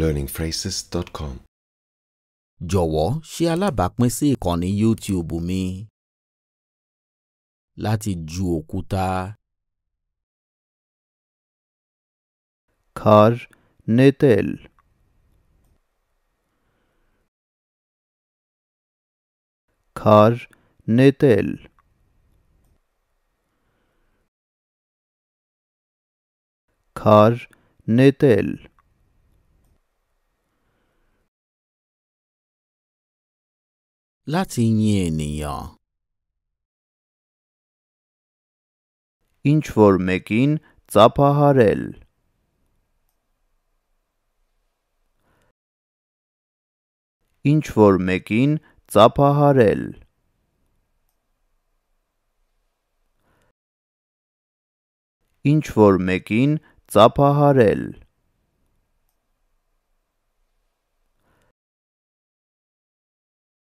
learningphrases.com. jọ̀wọ́ ṣe alábàápín sí ìkànnì youtube mi láti ju òkúta. քար նետել քար նետել քար նետել Լատինիենիա Ինչ որ մեկին ծափահարել Ինչ որ մեկին ծափահարել Ինչ որ մեկին ծափահարել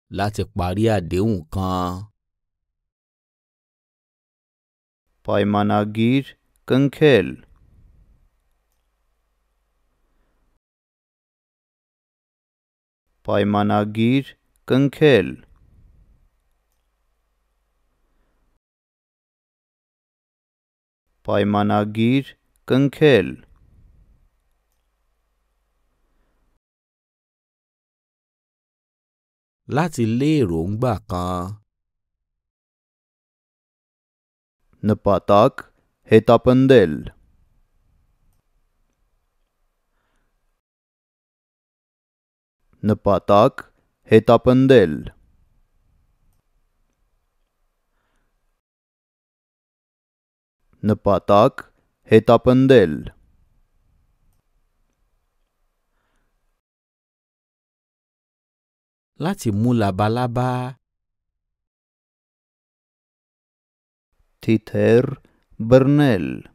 láti parí àdéhùn kan. Պայմանագիր կնքել Պայմանագիր կնքել Պայմանագիր կնքել láti lé èròǹgbà kan. Նպատակ հետապնդել Նպատակ հետապնդել Նպատակ հետապնդել láti mú labalábá. Títer Bernal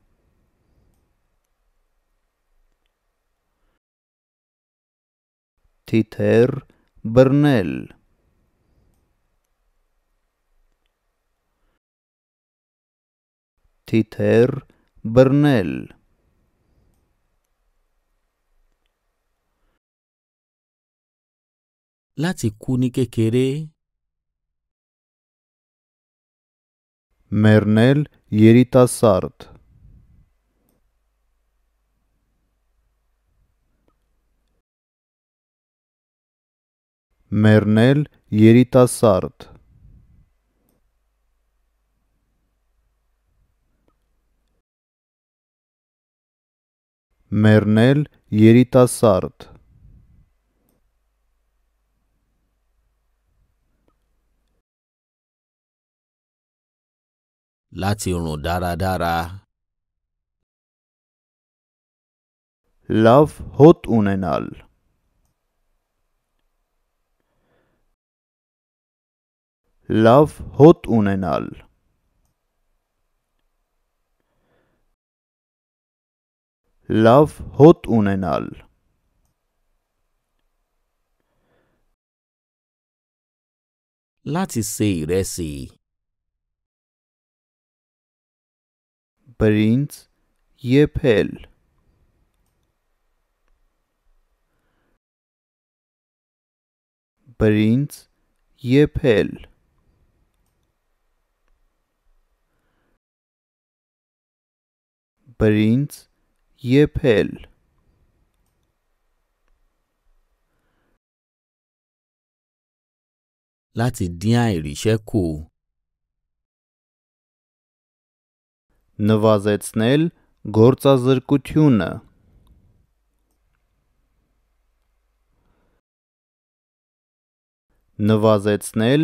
Títer Bernal Títer Bernal láti kú ní kékeré. Մեռնել երիտասարդ Մեռնել երիտասարդ Մեռնել երիտասարդ láti dara dara. Love hot unenal. Love hot unenal. Love hot unenal. Lati se iresi. պրինց եփել պրինց եփել պրինց եփել láti dín àìríṣẹ́ kù նվազեցնել գործազրկությունը նվազեցնել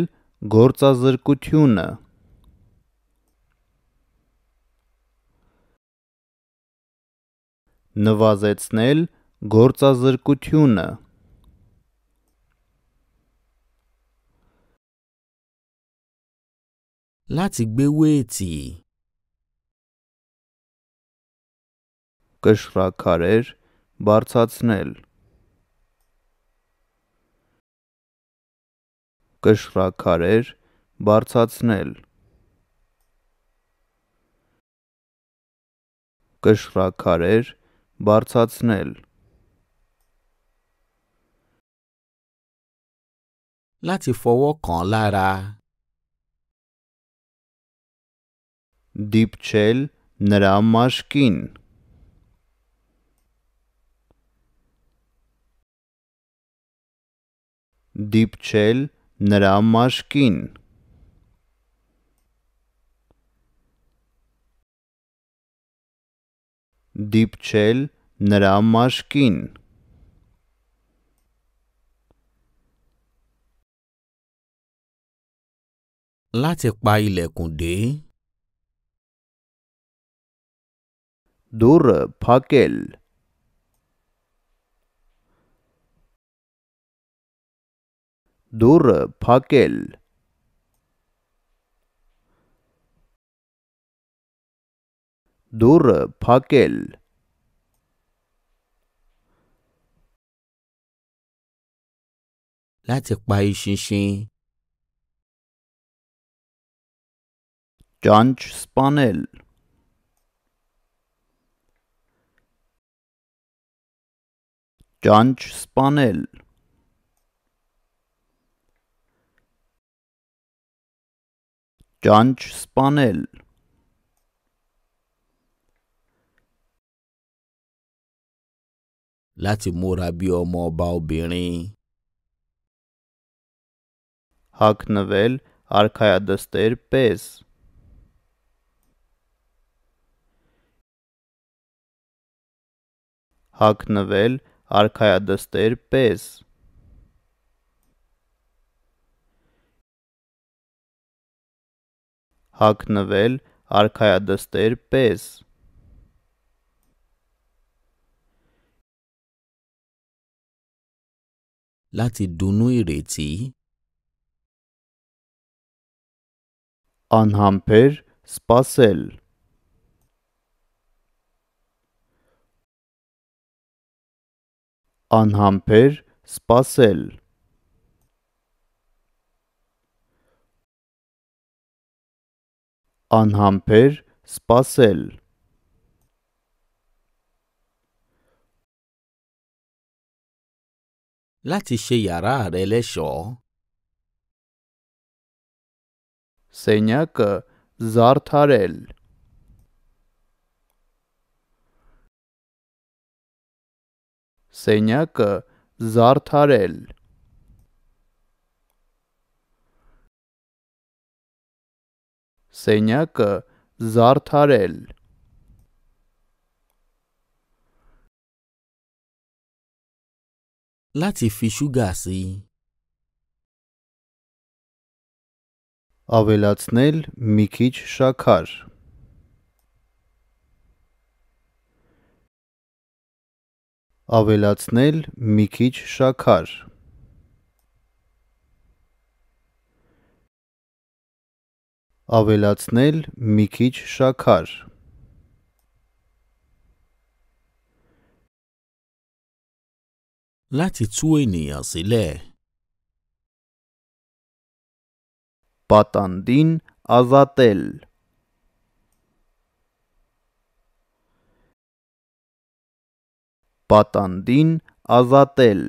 գործազրկությունը նվազեցնել գործազրկությունը láti gbé wéètì կշռաքարեր բարձրացնել կշռաքարեր բարձրացնել կշռաքարեր բարձրացնել láti fọwọ́ kàn lára դիպչել նրա մաշկին դիպչել նրա մաշկին։ դիպչել նրա մաշկին։ Láti pa ilẹ̀kùn dé. Դուրը փակել դուռը փակել դուռը փակել Láti pa ìṣinṣin. Ճանչ սպանել Ճանչ սպանել ճանճ սպանել láti múra bí ọmọ ọba obìnrin. Հագնվել արքայադստեր պես Հագնվել արքայադստեր պես հագնվել արքայադստեր պես։ Láti dunú ìrètí անհամբեր սпасել անհամբեր սпасել անհամբեր սպասել Láti ṣe yàrá rẹ lẹ́ṣọ̀ọ́ Սենյակը զարդարել Սենյակը զարդարել սենյակը զարդարել։ Láti fi ṣúgà sí i. Ավելացնել մի քիչ շաքար։ Ավելացնել մի քիչ շաքար։ ավելացնել մի քիչ շաքար։ Láti tú ènìyàn sílẹ̀. Պատանդին ազատել։ Պատանդին ազատել։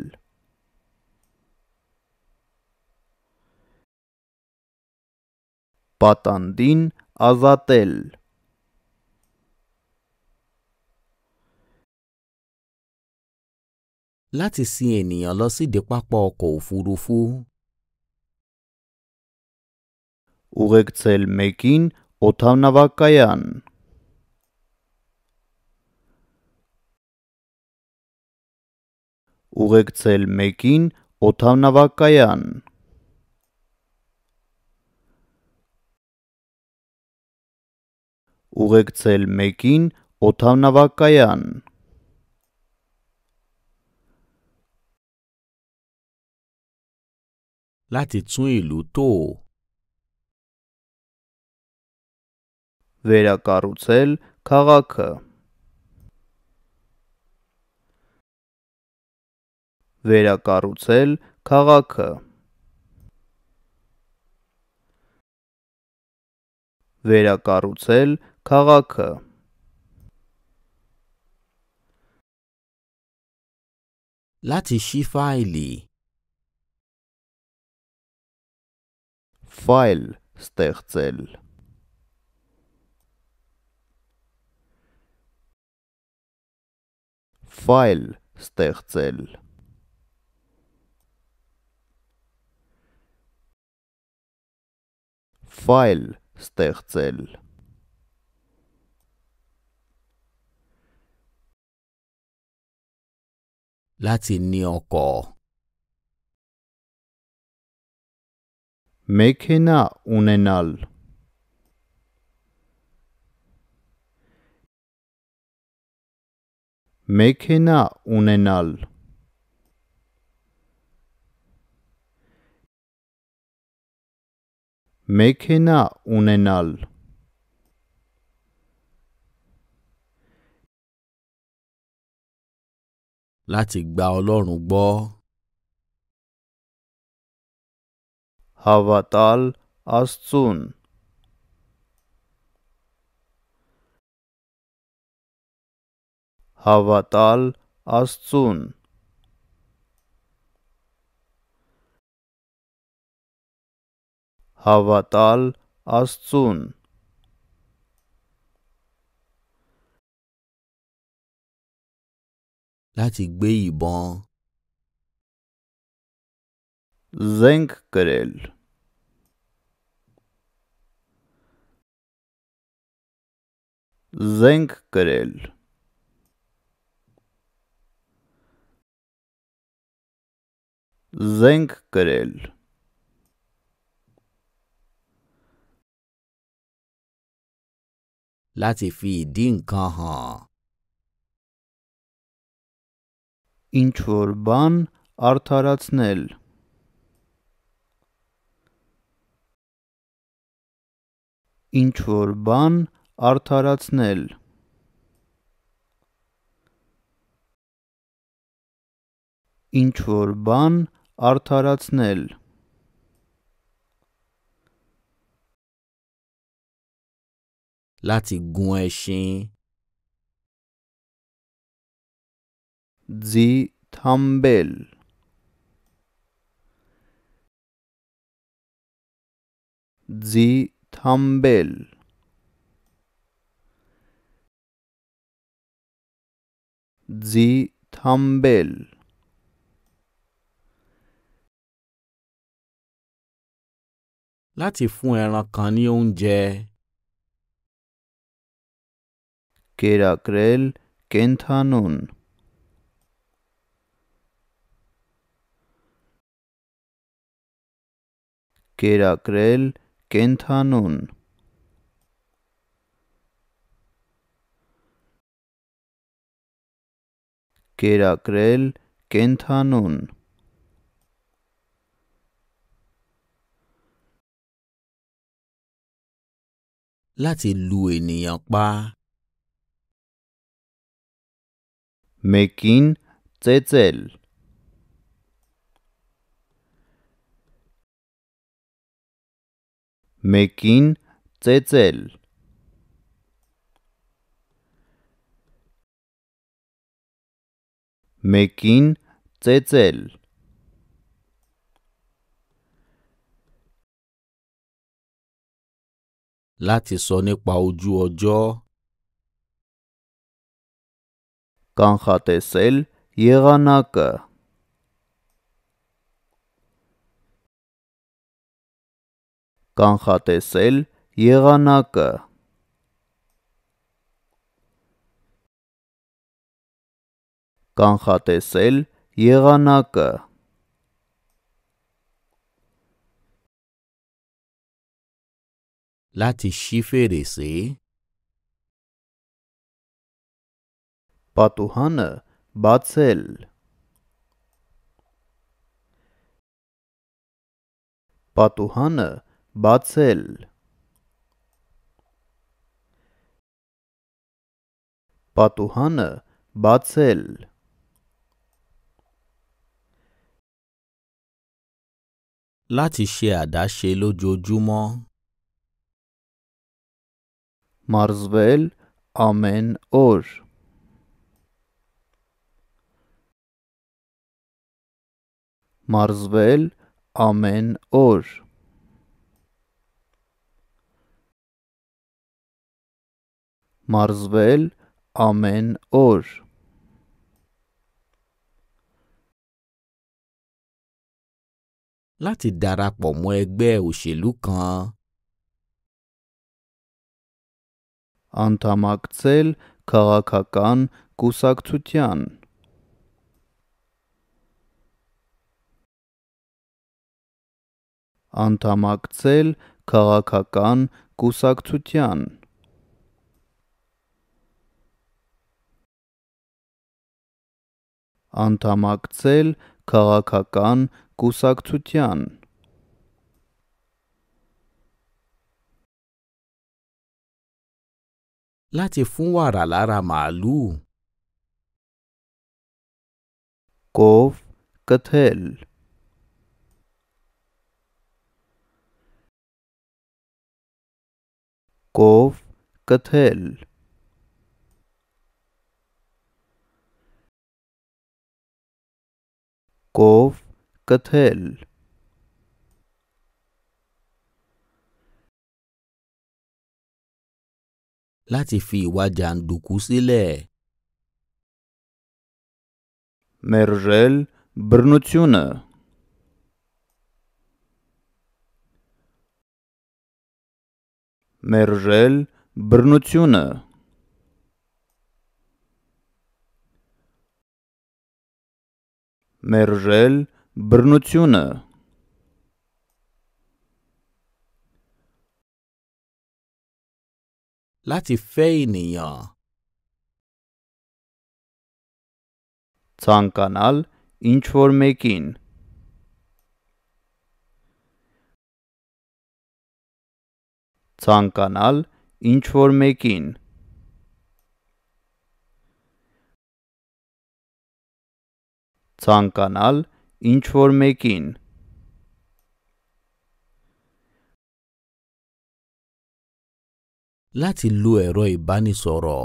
պատանդին ազատել։ Láti sin ènìyàn lọ sídi pápá ọkọ̀ òfurufú. Ուղեկցել մեկին օթանավակայան։ Ուղեկցել մեկին օթանավակայան։ ուղեկցել մեկին օթանավակայան։ Láti tún ìlú tò. Վերակառուցել քաղաքը։ Վերակառուցել քաղաքը։ Վերակառուցել քաղաքը Karacho láti ṣí fáìlì. Файл стեղծել Ֆայլ ստեղծել Ֆայլ ստեղծել լացինիոկո մեքենա ունենալ մեքենա ունենալ մեքենա ունենալ láti gba Ọlọ́run gbọ́. Հավատալ Աստծուն Հավատալ Աստծուն Հավատալ Աստծուն Latique gbé ìbọn. Zenk querelle. Zenk querelle. Zenk querelle. láti fi ինչ որ բան արդարացնել ինչ որ բան արդարացնել ինչ որ բան արդարացնել láti gun ẹṣin Zi thambel. Zi thambel. Zi thambel. La ti fwen a kanyon je? Kera krel, kent hanon. կերակրել կենդանուն։ Կերակրել կենդանուն։ Láti lu ènìyàn pa. Մեկին ծեծել մեկին ծեծել մեկին ծեծել láti sọ nípa ojú ọjọ́ կանխատեսել եղանակը կանխատեսել եղանակը կանխատեսել եղանակը Láti ṣí fèrèsé Պատուհանը բացել Պատուհանը բացել Բացել Պատուհանը բացել Láti ṣe àdáṣe lójoojúmọ́. Մարզվել ամեն օր։ Մարզվել ամեն օր։ մարզվել ամեն օր láti darapọ̀ mọ́ ẹgbẹ́ òṣèlú kan. Անդամակցել քաղաքական կուսակցության Անդամակցել քաղաքական կուսակցության անդամակցել քաղաքական կուսակցության Láti fún wàrà lára màálùú Կով կթել Կով կթել of Cathal. láti fi ìwà jàǹdùkú sílẹ̀. Մերժել բռնությունը Մերժել բռնությունը մերժել բռնությունը Լատիֆեյնիա ցանկանալ ինչ որ մեկին ցանկանալ ինչ որ մեկին ցանկանալ ինչ որ մեկին Láti lo ẹ̀rọ ìbánisọ̀rọ̀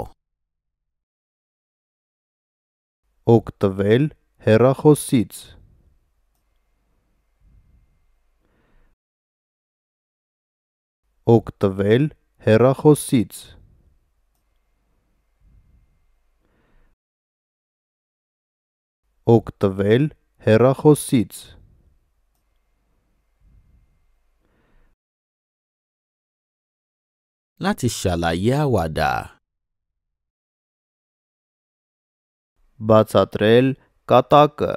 Օգտվել հեռախոսից Օգտվել հեռախոսից օգտվել հեռախոսից Láti ṣàlàyé àwàdà. Բացատրել կատակը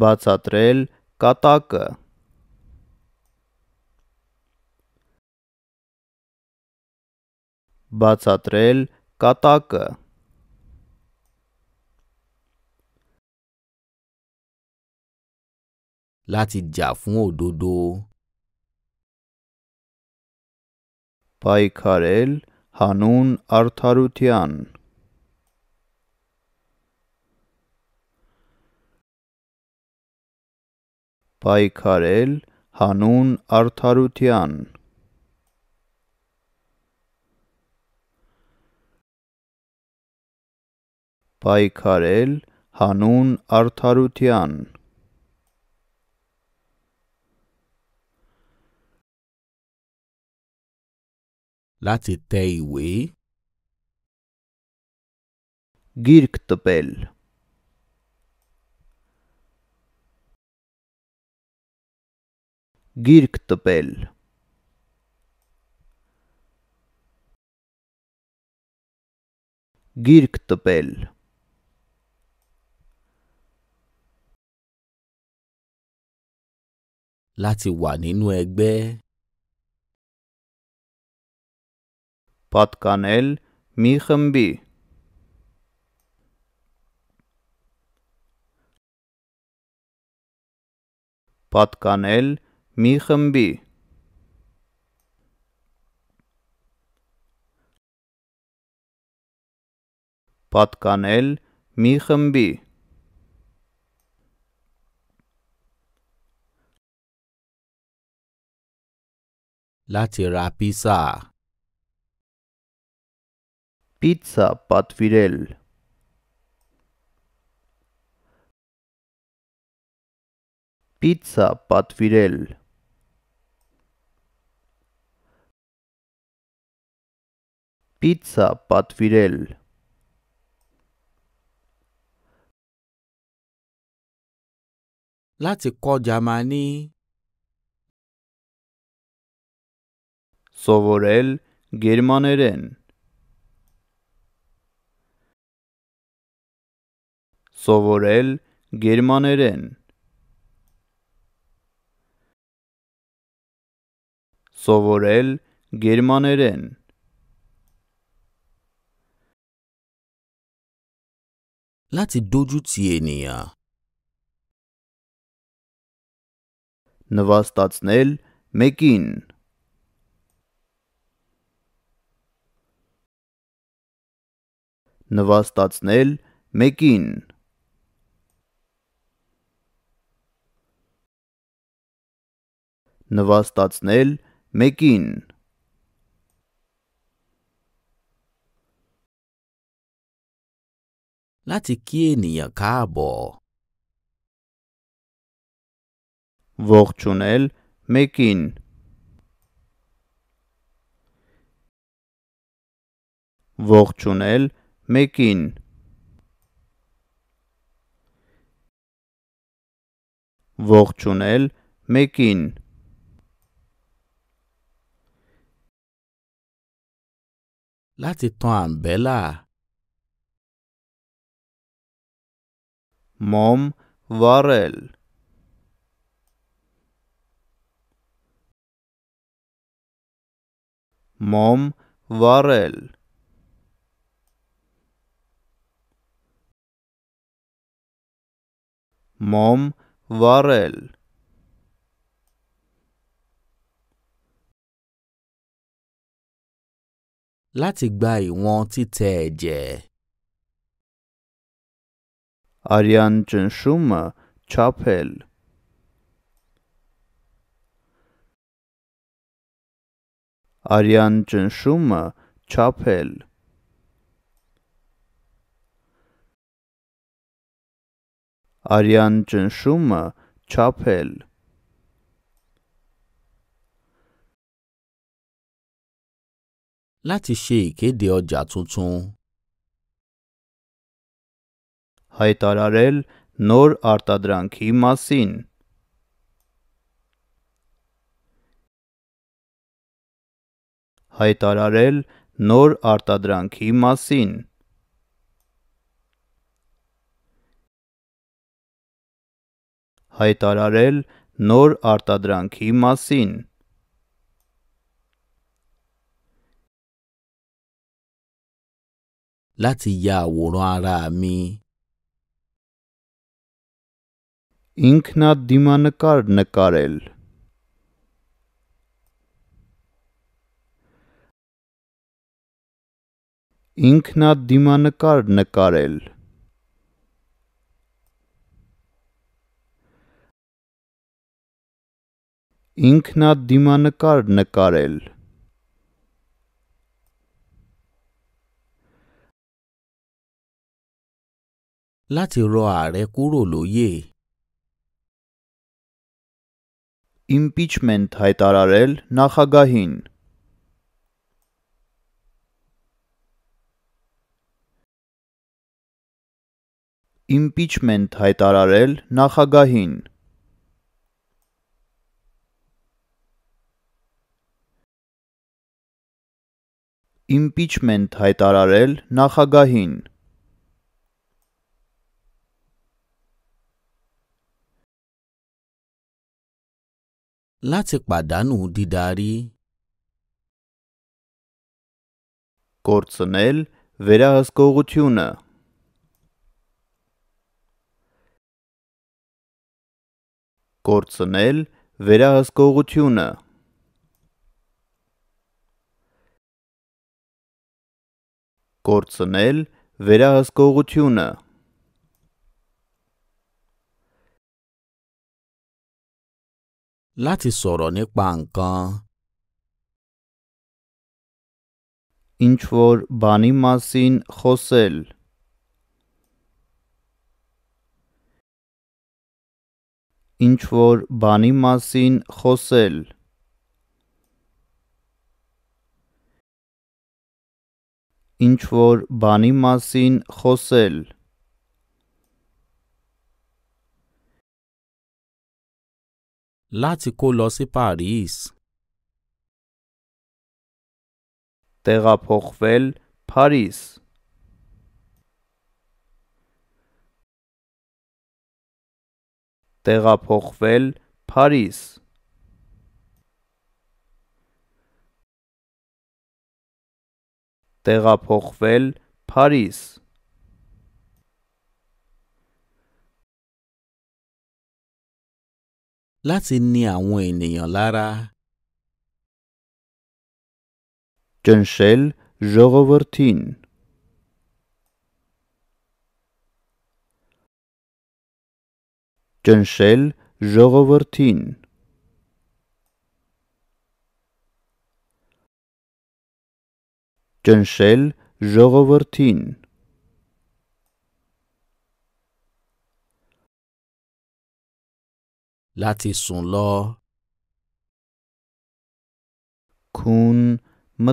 Բացատրել կատակը Բացատրել կատակը Láti jà fún òdodo. Պայքարել հանուն արդարության Պայքարել հանուն արդարության պայքարել հանուն արդարության։ Láti tẹ ìwé. Գիրք տպել։ Գիրք տպել։ Գիրք տպել։ láti wà nínú ẹgbẹ́. Պատկանել մի խմբի Պատկանել մի խմբի Պատկանել մի խմբի láti ra písà. Pizza պատվիրել Պիցա պատվիրել Պիցա պատվիրել Láti kọ́ Jámánì սովորել գերմաներեն սովորել գերմաներեն սովորել գերմաներեն Láti dójútì ènìyàn նվաստացնել մեկին նվաստացնել մեկին։ նվաստացնել մեկին։ Láti kí ènìyàn káàbọ̀. Ողջունել մեկին։ Ողջունել մեկին ողջունել մեկին Láti tan àǹbẹ́là. Մոմ վառել Մոմ վառել մոմ վառել Láti gba ìwọ̀n títẹ̀ ẹ̀jẹ̀. Արյան ճնշումը չափել։ Արյան ճնշումը չափել։ արյան ճնշումը չափել Láti ṣe ìkéde ọjà tuntun. Հայտարարել նոր արտադրանքի մասին։ Հայտարարել նոր արտադրանքի մասին։ հայտարարել նոր արտադրանքի մասին։ Láti ya àwòrán ara mi Ինքնադիմանկար նկարել Ինքնադիմանկար նկարել ինքնադիմանկար նկարել։ Láti rọ ààrẹ kúrò lóyè. Impeachment հայտարարել նախագահին։ Impeachment հայտարարել նախագահին։ իմպիչմենթ հայտարարել նախագահին։ Láti pàdánù dídarí Կորցնել վերահսկողությունը Կորցնել վերահսկողությունը կորցնել վերահսկողությունը Láti sọ̀rọ̀ nípa nǹkan. Ինչ որ բանի մասին խոսել. Ինչ որ բանի մասին խոսել. ինչ որ բանի մասին խոսել։ Láti kó lọ sí Paris. Տեղափոխվել Փարիզ։ Տեղափոխվել Փարիզ։ տեղափոխվել Փարիզ։ Láti ní àwọn ènìyàn lára ճնշել ժողովրդին։ ճնշել ժողովրդին Gjën shëll, gjërë vërtin. Latisun lor. Kun më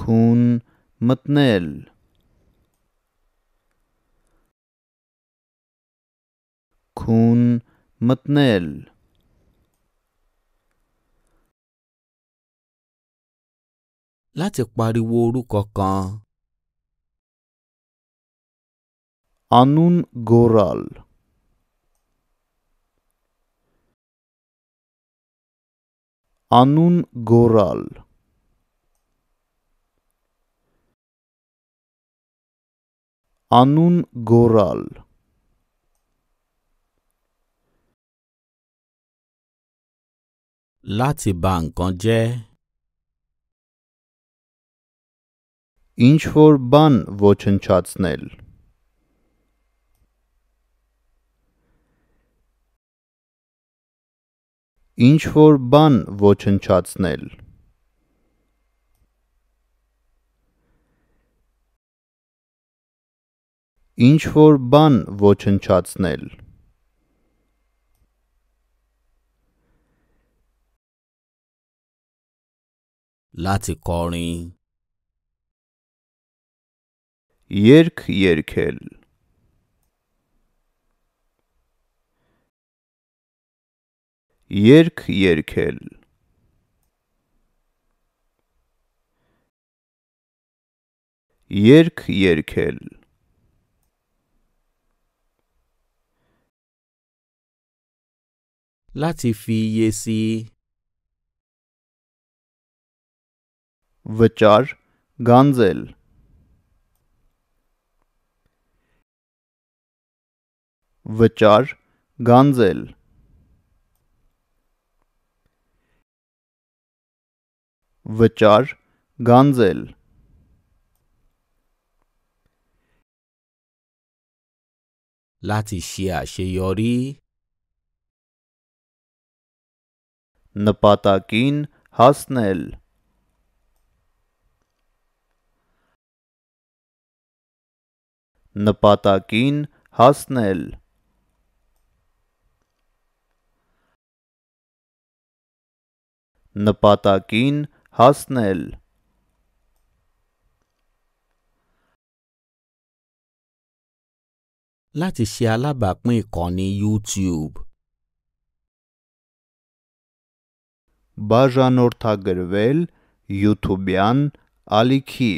Kun më Kun më láti pariwo orúkọ kan. Anun Goral Anun Goral Anun Goral Láti bà nǹkan jẹ́. ինչ որ բան ոչնչացնել։ Ինչ որ բան ոչնչացնել։ Ինչ որ բան ոչնչացնել։ Láti kọrin երկ երկել երկ երկել երկ երկել láti fi iye sí i. վճար գանձել վճար, գանձել վճար, գանձել láti ṣe àṣeyọrí. Նպատակին հասնել Նպատակին հասնել նպատակին հասնել։ Láti ṣe alábàápín ìkànnì YouTube. Բաժանորդագրվել YouTube-յան ալիքի։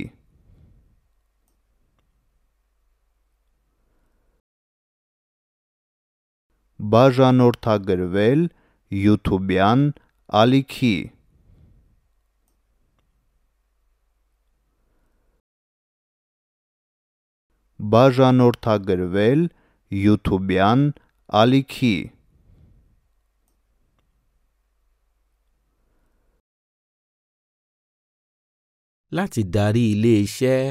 Բաժանորդագրվել YouTube-յան ալիքի ալիքի բաժանորդագրվել յութուբյան ալիքի láti darí ilé-iṣẹ́.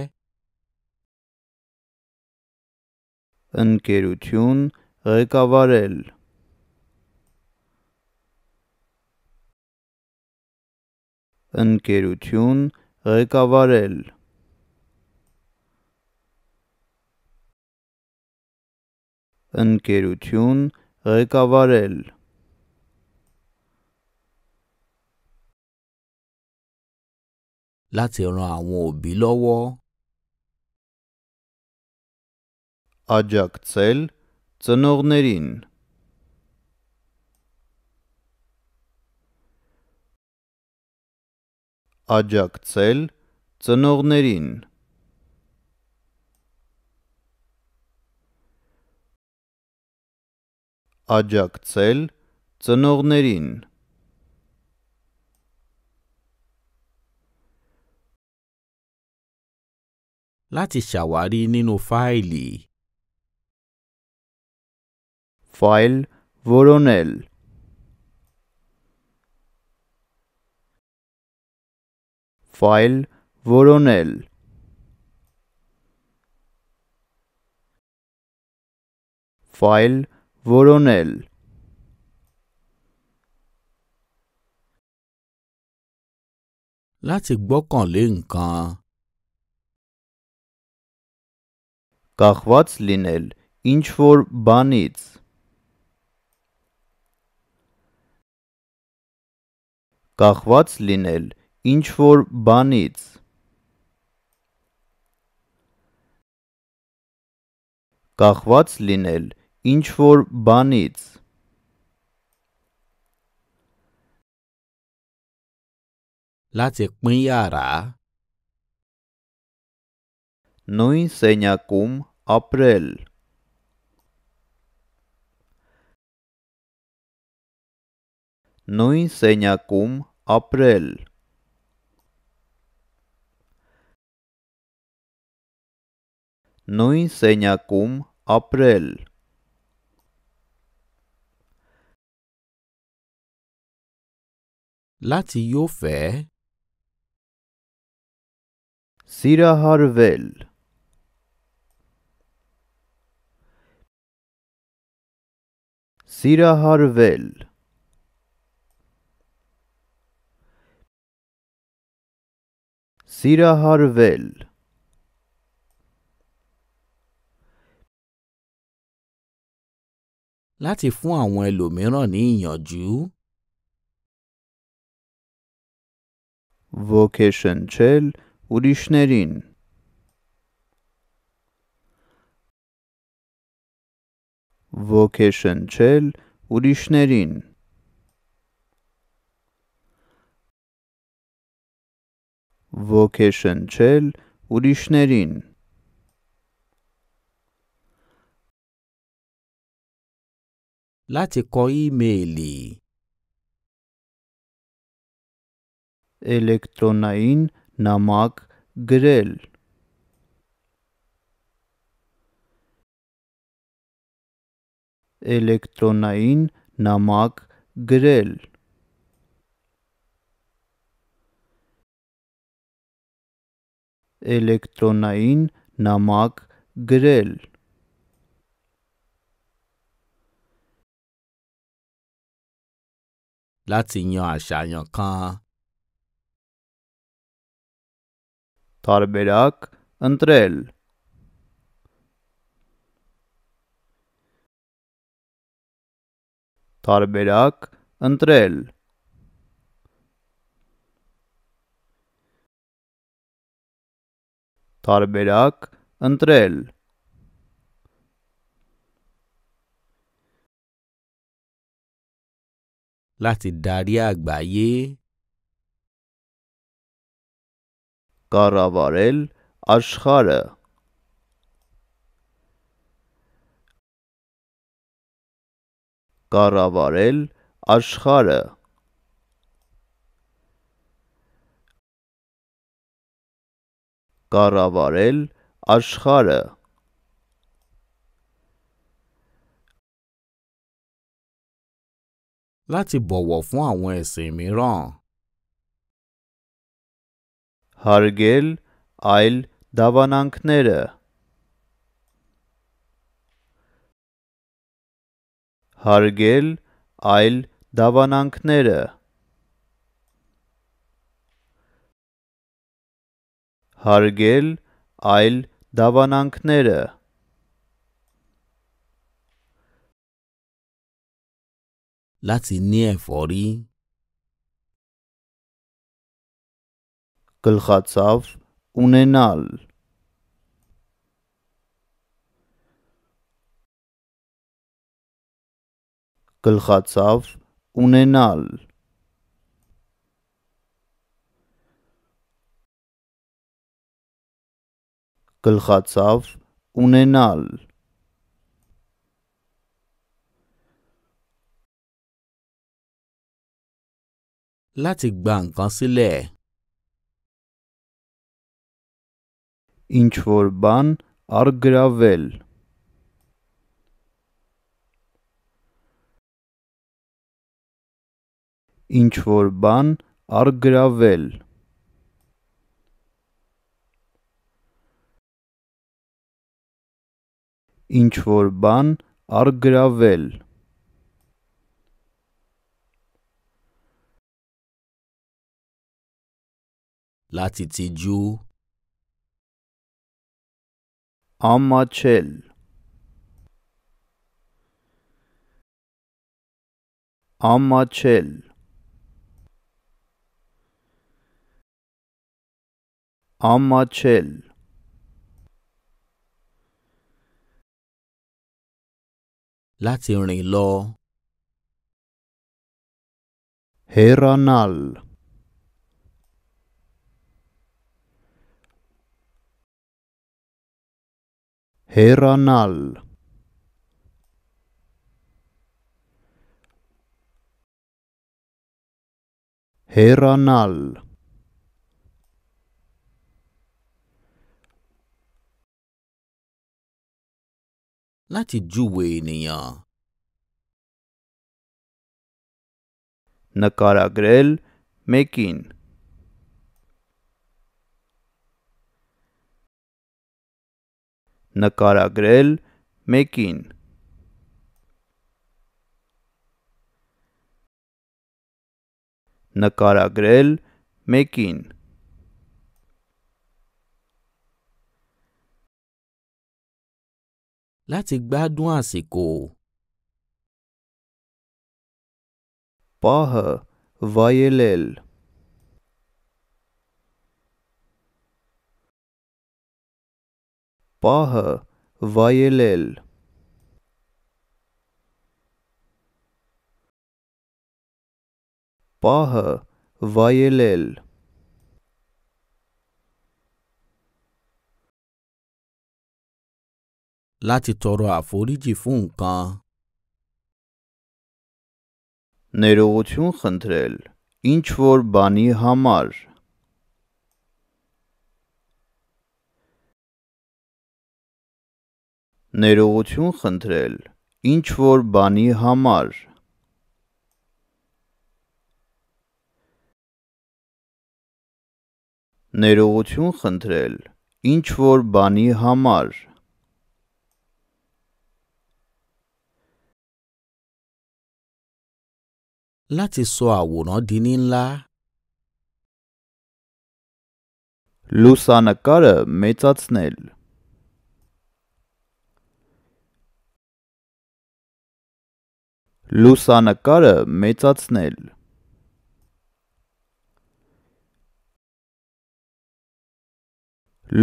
Ընկերություն ղեկավարել ընկերություն ղեկավարել ընկերություն ղեկավարել Láti ran àwọn òbí lọ́wọ́. Աջակցել ծնողներին աջակցել ծնողներին։ աջակցել ծնողներին։ Láti ṣàwárí nínú fáìlì. Fáìl voronel. ֆայլ որոնել ֆայլ որոնել láti gbọ́kànlé nǹkan կախված լինել ինչ որ բանից կախված լինել ինչ որ բանից կախված լինել ինչ որ բանից լացեք մյարա նույն սենյակում ապրել նույն սենյակում ապրել նույն սենյակում ապրել։ Láti yó fẹ́ Սիրահարվել Սիրահարվել Սիրահարվել láti fún àwọn ẹlòmíràn ní ìyànjú. Ոգեշնչել ուրիշներին Ոգեշնչել ուրիշներին Ոգեշնչել ուրիշներին láti kọ ímeèlì. Էլեկտրոնային նամակ գրել Էլեկտրոնային նամակ գրել Էլեկտրոնային նամակ գրել láti yan àṣàyàn kan. Տարբերակ ընտրել Տարբերակ ընտրել Տարբերակ ընտրել láti darí àgbáyé. قاراوارل آشخاره قاراوارل آشخاره قاراوارل آشخاره láti bọ̀wọ̀ fún àwọn ẹ̀sìn mìíràn. Հարգել այլ դավանանքները Հարգել այլ դավանանքները Հարգել այլ դավանանքները láti ní ẹ̀fọ́rí. Գլխացավ ունենալ Գլխացավ ունենալ Գլխացավ ունենալ láti gba nǹkan sílẹ̀. Ինչ որ բան արգրավել Ինչ որ բան արգրավել Ինչ որ բան արգրավել láti tijú. Ọmọ chel. Ọmọ chel. Ọmọ chel. láti rìn lọ. Heronal. Heranal. Heranal. Lati Juwenia. Nakara Grell, Mekin. նկարագրել մեկին։ նկարագրել մեկին։ Láti gbádùn àsìkò. Պահը վայելել պահը վայելել։ Պահը վայելել։ Láti tọrọ àforíjì fún nǹkan. Ներողություն խնդրել ինչ որ բանի համար ներողություն խնդրել ինչ որ բանի համար։ Ներողություն խնդրել ինչ որ բանի համար։ Láti sọ àwòrán di ní ńlá. Լուսանկարը մեծացնել Լուսանկարը մեծացնել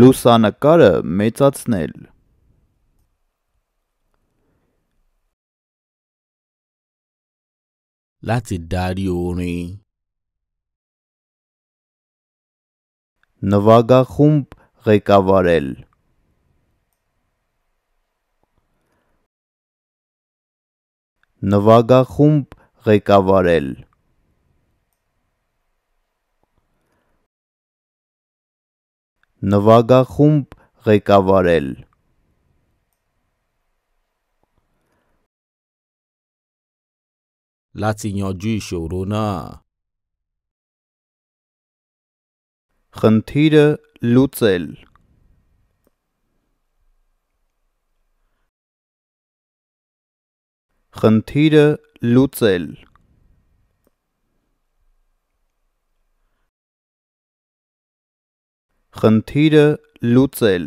Լուսանկարը մեծացնել Láti darí orin Նվագախումբ ղեկավարել նվագախումբ ղեկավարել։ նվագախումբ ղեկավարել Láti yanjú ìṣòro náà. Խնդիրը լուծել Խնդիրը լուծել Խնդիրը լուծել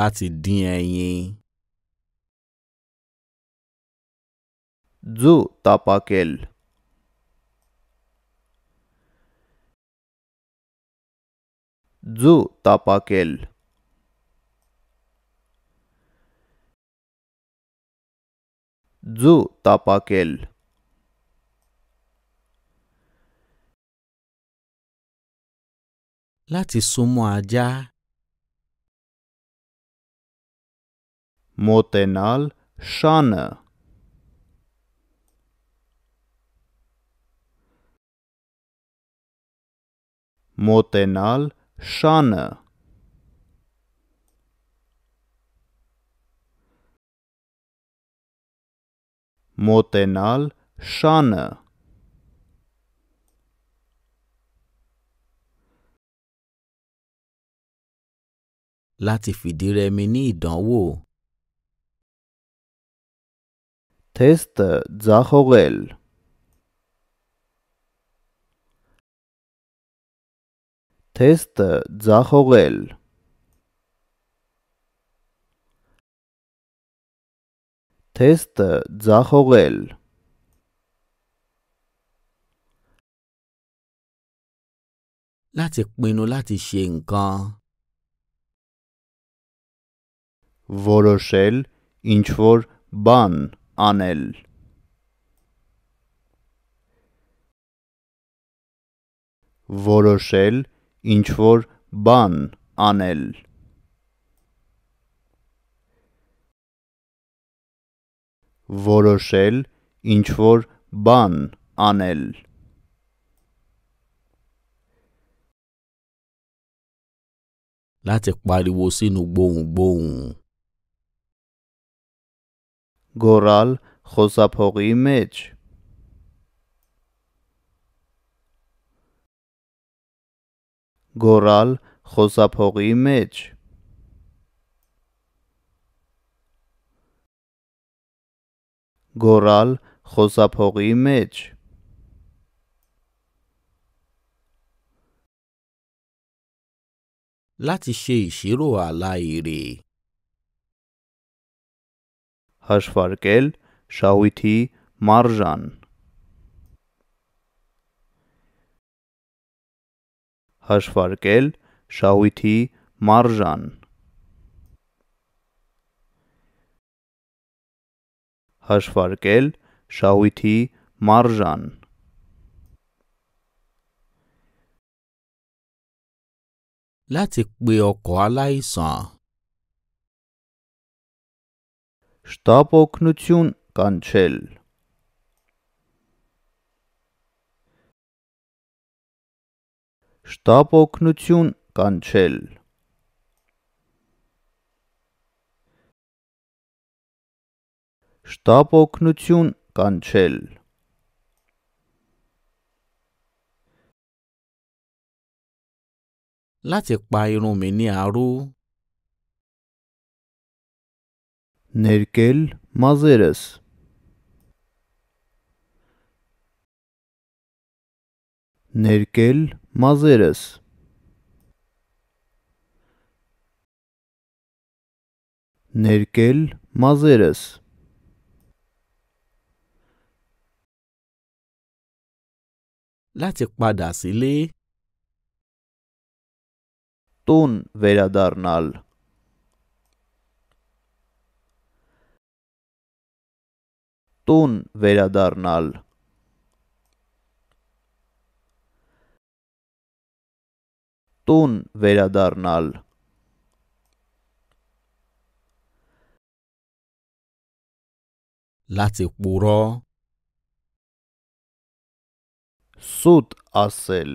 Láti dín ẹyin. Ձու տապակել Ձու տապակել zu tapakel. Lați sumo aja. Motenal shana. Motenal shana. Motenal Shana. Lati dans teste Test zachorel. Test zachorel. թեստը ձախողել láti pinnu láti ṣe nǹkan որոշել ինչ որ բան անել որոշել ինչ որ բան անել որոշել ինչ որ բան անել láti pariwo sínú gbohùngbohùn գոռալ խոսափողի մեջ գոռալ խոսափողի մեջ գորալ խոսափողի մեջ Láti ṣe ìṣirò àlá èrè Հաշվարկել շահույթի մարժան Հաշվարկել շահույթի մարժան հաշվարկել շահույթի մարժան։ Láti pe ọkọ̀ aláìsàn. Շտապ օգնություն կանչել։ Շտապ օգնություն կանչել։ շտապ օգնություն կանչել Láti pa irun mi ní aró Ներկել մազերս Ներկել մազերս Ներկել մազերս Latic Bada selè Tonvèra d'Arnal Tonvèra d'Arnal Tonvèra d'Arnal Latic burò. սուտ ասել։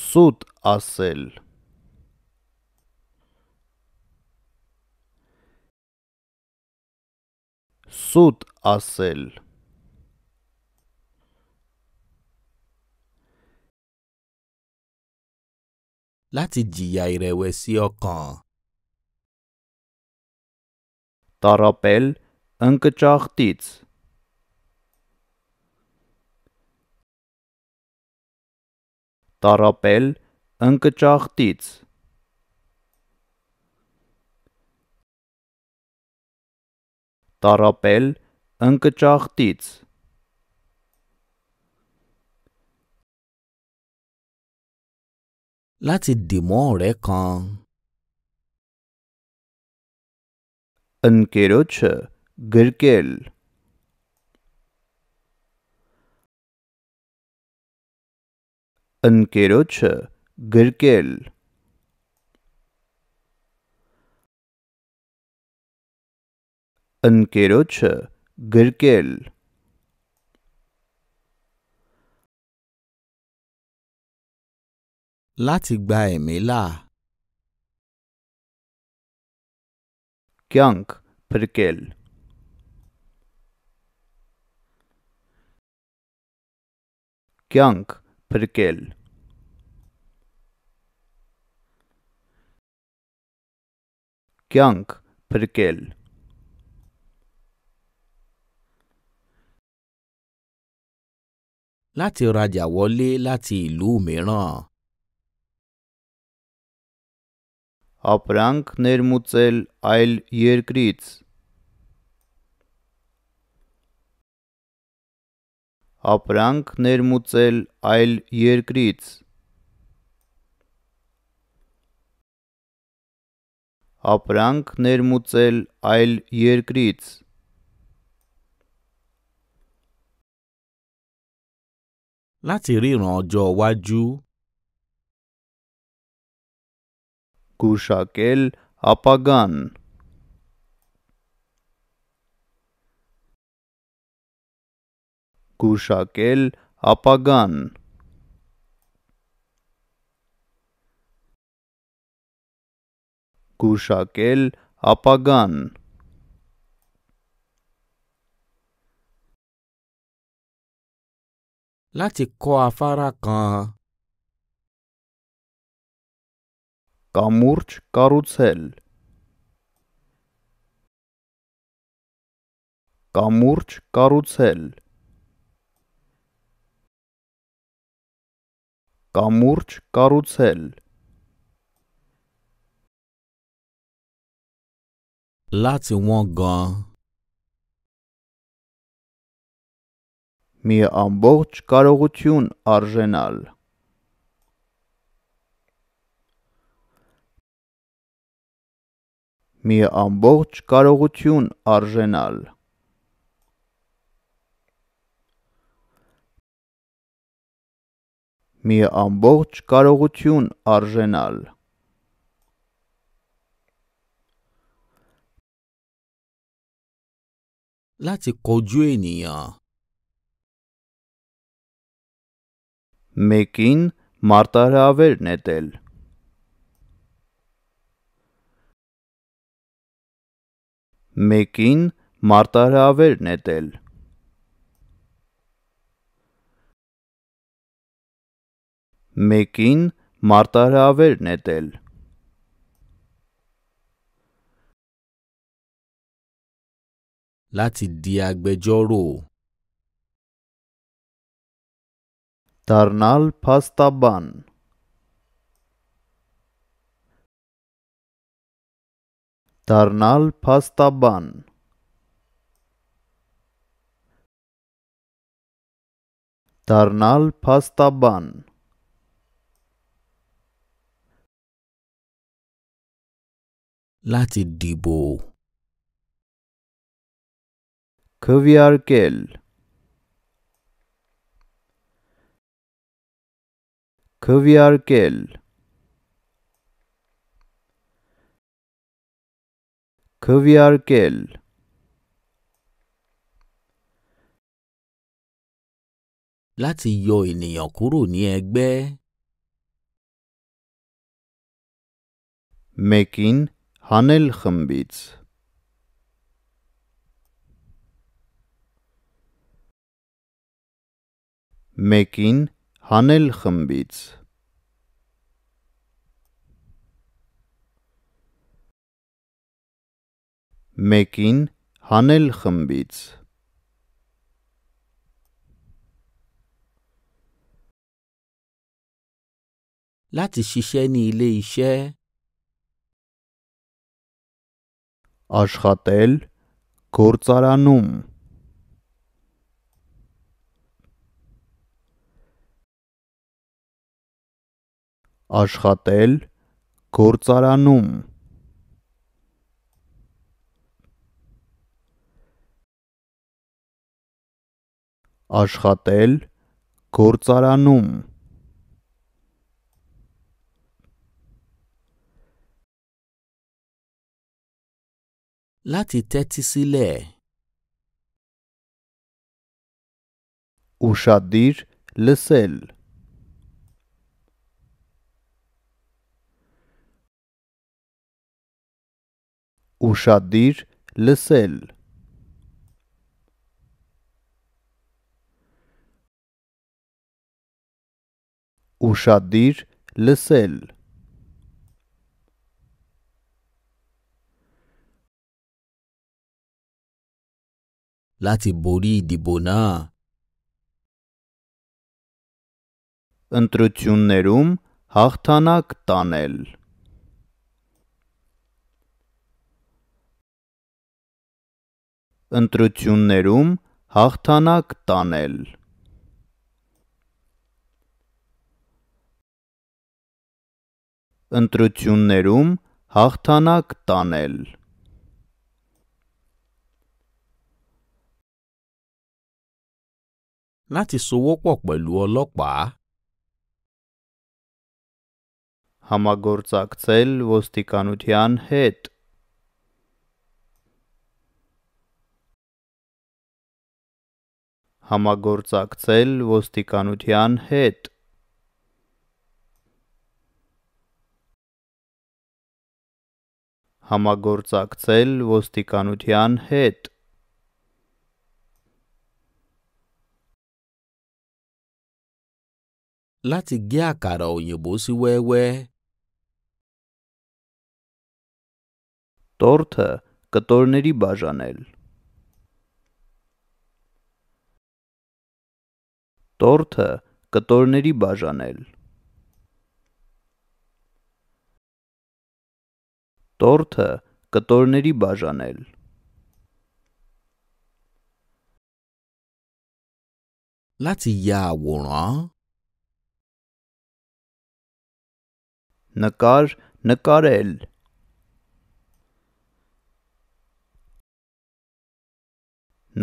Սուտ ասել։ Սուտ ասել։ Láti jìyà ìrẹ̀wẹ̀sì ọkàn. տարապել ընկճախտից տարապել ընկճախտից տարապել ընկճախտից láti dìmọ́ ọ̀rẹ́ kan Ankiero છે Gürkel. Ankiero છે Gürkel. Ankiero છે Gürkel. Láti gba ẹ̀mí là. kjank prikkel. Kjank prikkel. Kjank prikkel. Láti rajà wọlé láti ìlú No ապրանք ներմուծել այլ երկրից։ ապրանք ներմուծել այլ երկրից։ ապրանք ներմուծել այլ երկրից։ Láti ríran ọjọ́ iwájú. գուշակել ապագան։ Գուշակել ապագան։ Գուշակել ապագան։ Láti kọ́ afárá kan. կամուրջ կառուցել կամուրջ կառուցել կամուրջ կառուցել láti wọ́n gan մի ամբողջ կարողություն արժենալ մի ամբողջ կարողություն արժենալ։ Մի ամբողջ կարողություն արժենալ։ Láti kojú ènìyàn. Մեկին մարտահրավեր նետել։ մեկին մարտահրավեր նետել։ Մեկին մարտահրավեր նետել։ Láti di agbẹjọ́rò Դառնալ փաստաբան դառնալ փաստաբան դառնալ փաստաբան Láti dìbò. Քվեարկել. Քվեարկել. քվեարկել Láti yọ ènìyàn kúrò ní ẹgbẹ́. Մեկին հանել խմբից։ Մեկին հանել խմբից։ մեկին հանել խմբից։ Láti ṣiṣẹ́ ní ilé iṣẹ́. Աշխատել գործարանում։ Աշխատել գործարանում։ աշխատել գործարանում Láti tẹ́tí sílẹ̀. Ուշադիր լսել։ Ուշադիր լսել։ ուշադիր լսել։ Láti borí ìdìbò náà։ Ընտրություններում հաղթանակ տանել։ Ընտրություններում հաղթանակ տանել։ ընտրություններում հաղթանակ տանել։ Láti sowọ́pọ̀ pẹ̀lú ọlọ́pàá համագործակցել ոստիկանության հետ։ համագործակցել ոստիկանության հետ։ համագործակցել ոստիկանության հետ։ Láti gé àkàrà òyìnbó sí wẹ́wẹ́. Տորթը կտորների բաժանել։ Տորթը կտորների բաժանել։ Տորթը կտորների բաժանել։ Láti ya àwòrán Նկար նկարել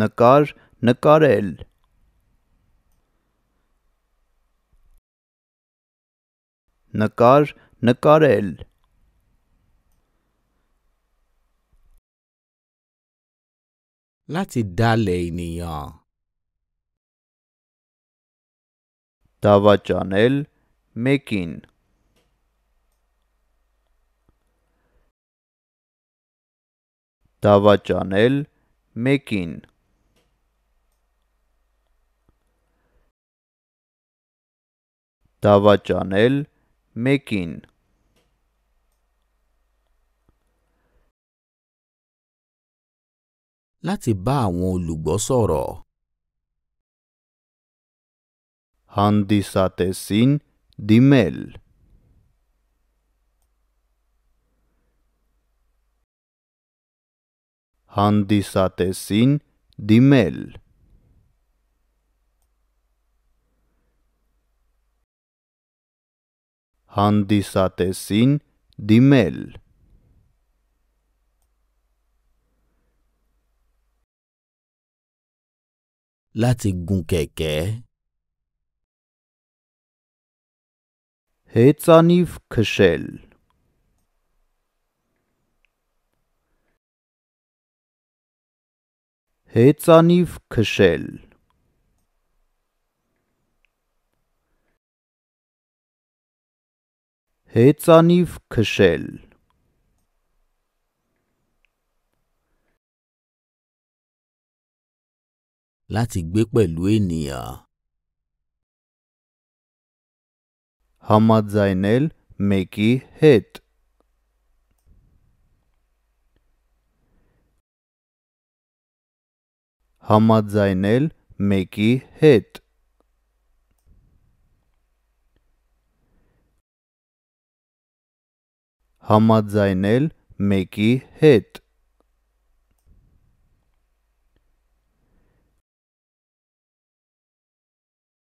Նկար նկարել Նկար նկարել láti dálẹ̀ ènìyàn. Դավաճանել մեկին Դավաճանել մեկին Դավաճանել մեկին láti bá àwọn olùgbọ́ sọ̀rọ̀. հանդիսատեսին դիմել հանդիսատեսին դիմել հանդիսատեսին դիմել láti gun kẹ̀kẹ́. Հեծանիվ քշել Հեծանիվ քշել Հեծանիվ քշել láti gbé pẹ̀lú ènìyàn. Համաձայնել մեկի հետ Համաձայնել մեկի հետ Համաձայնել մեկի հետ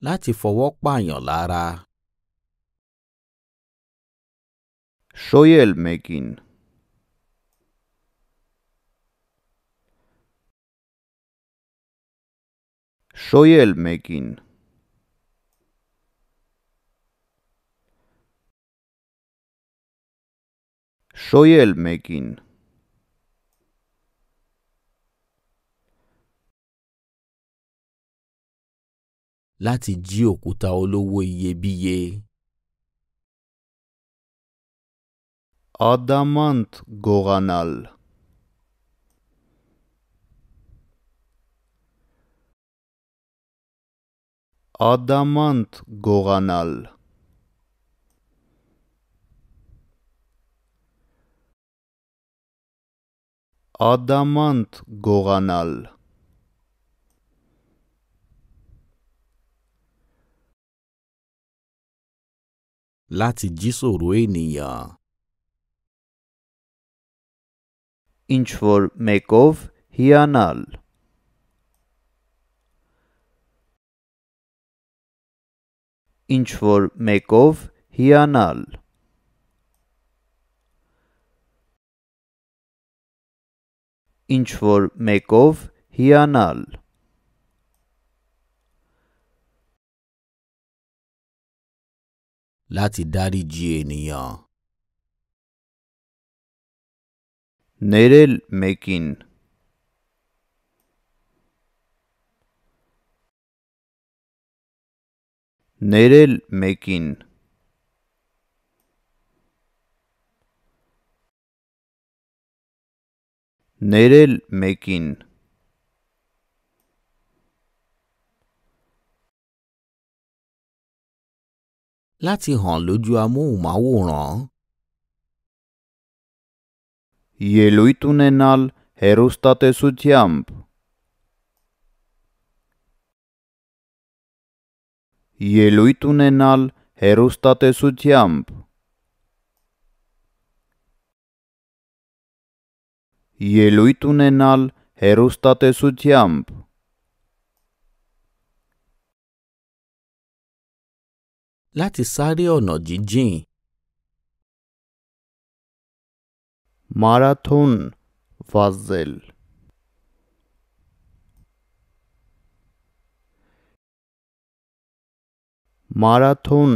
láti fọwọ́ pààyàn lára. Sojelmekin. Sojelmekin. Sojelmekin. La ti dji yo kouta o lo weye biye. Adamant go ranal. Adamant go ranal. Adamant go ranal. láti jísòrò ènìyàn. Ինչ որ մեկով հիանալ Ինչ որ մեկով հիանալ Ինչ որ մեկով հիանալ láti dáríji ènìyàn. Nerel Mekin Ներել մեկին Ներել մեկին láti hàn lójú amóhùnmáwòrán. Yelúítúnenal Herústate Sútiámp Yelúítúnenal Herústate Sútiámp Yelúítúnenal Herústate Sútiámp láti sáré ọ̀nà jíjìn. Marathon վազել Մարաթոն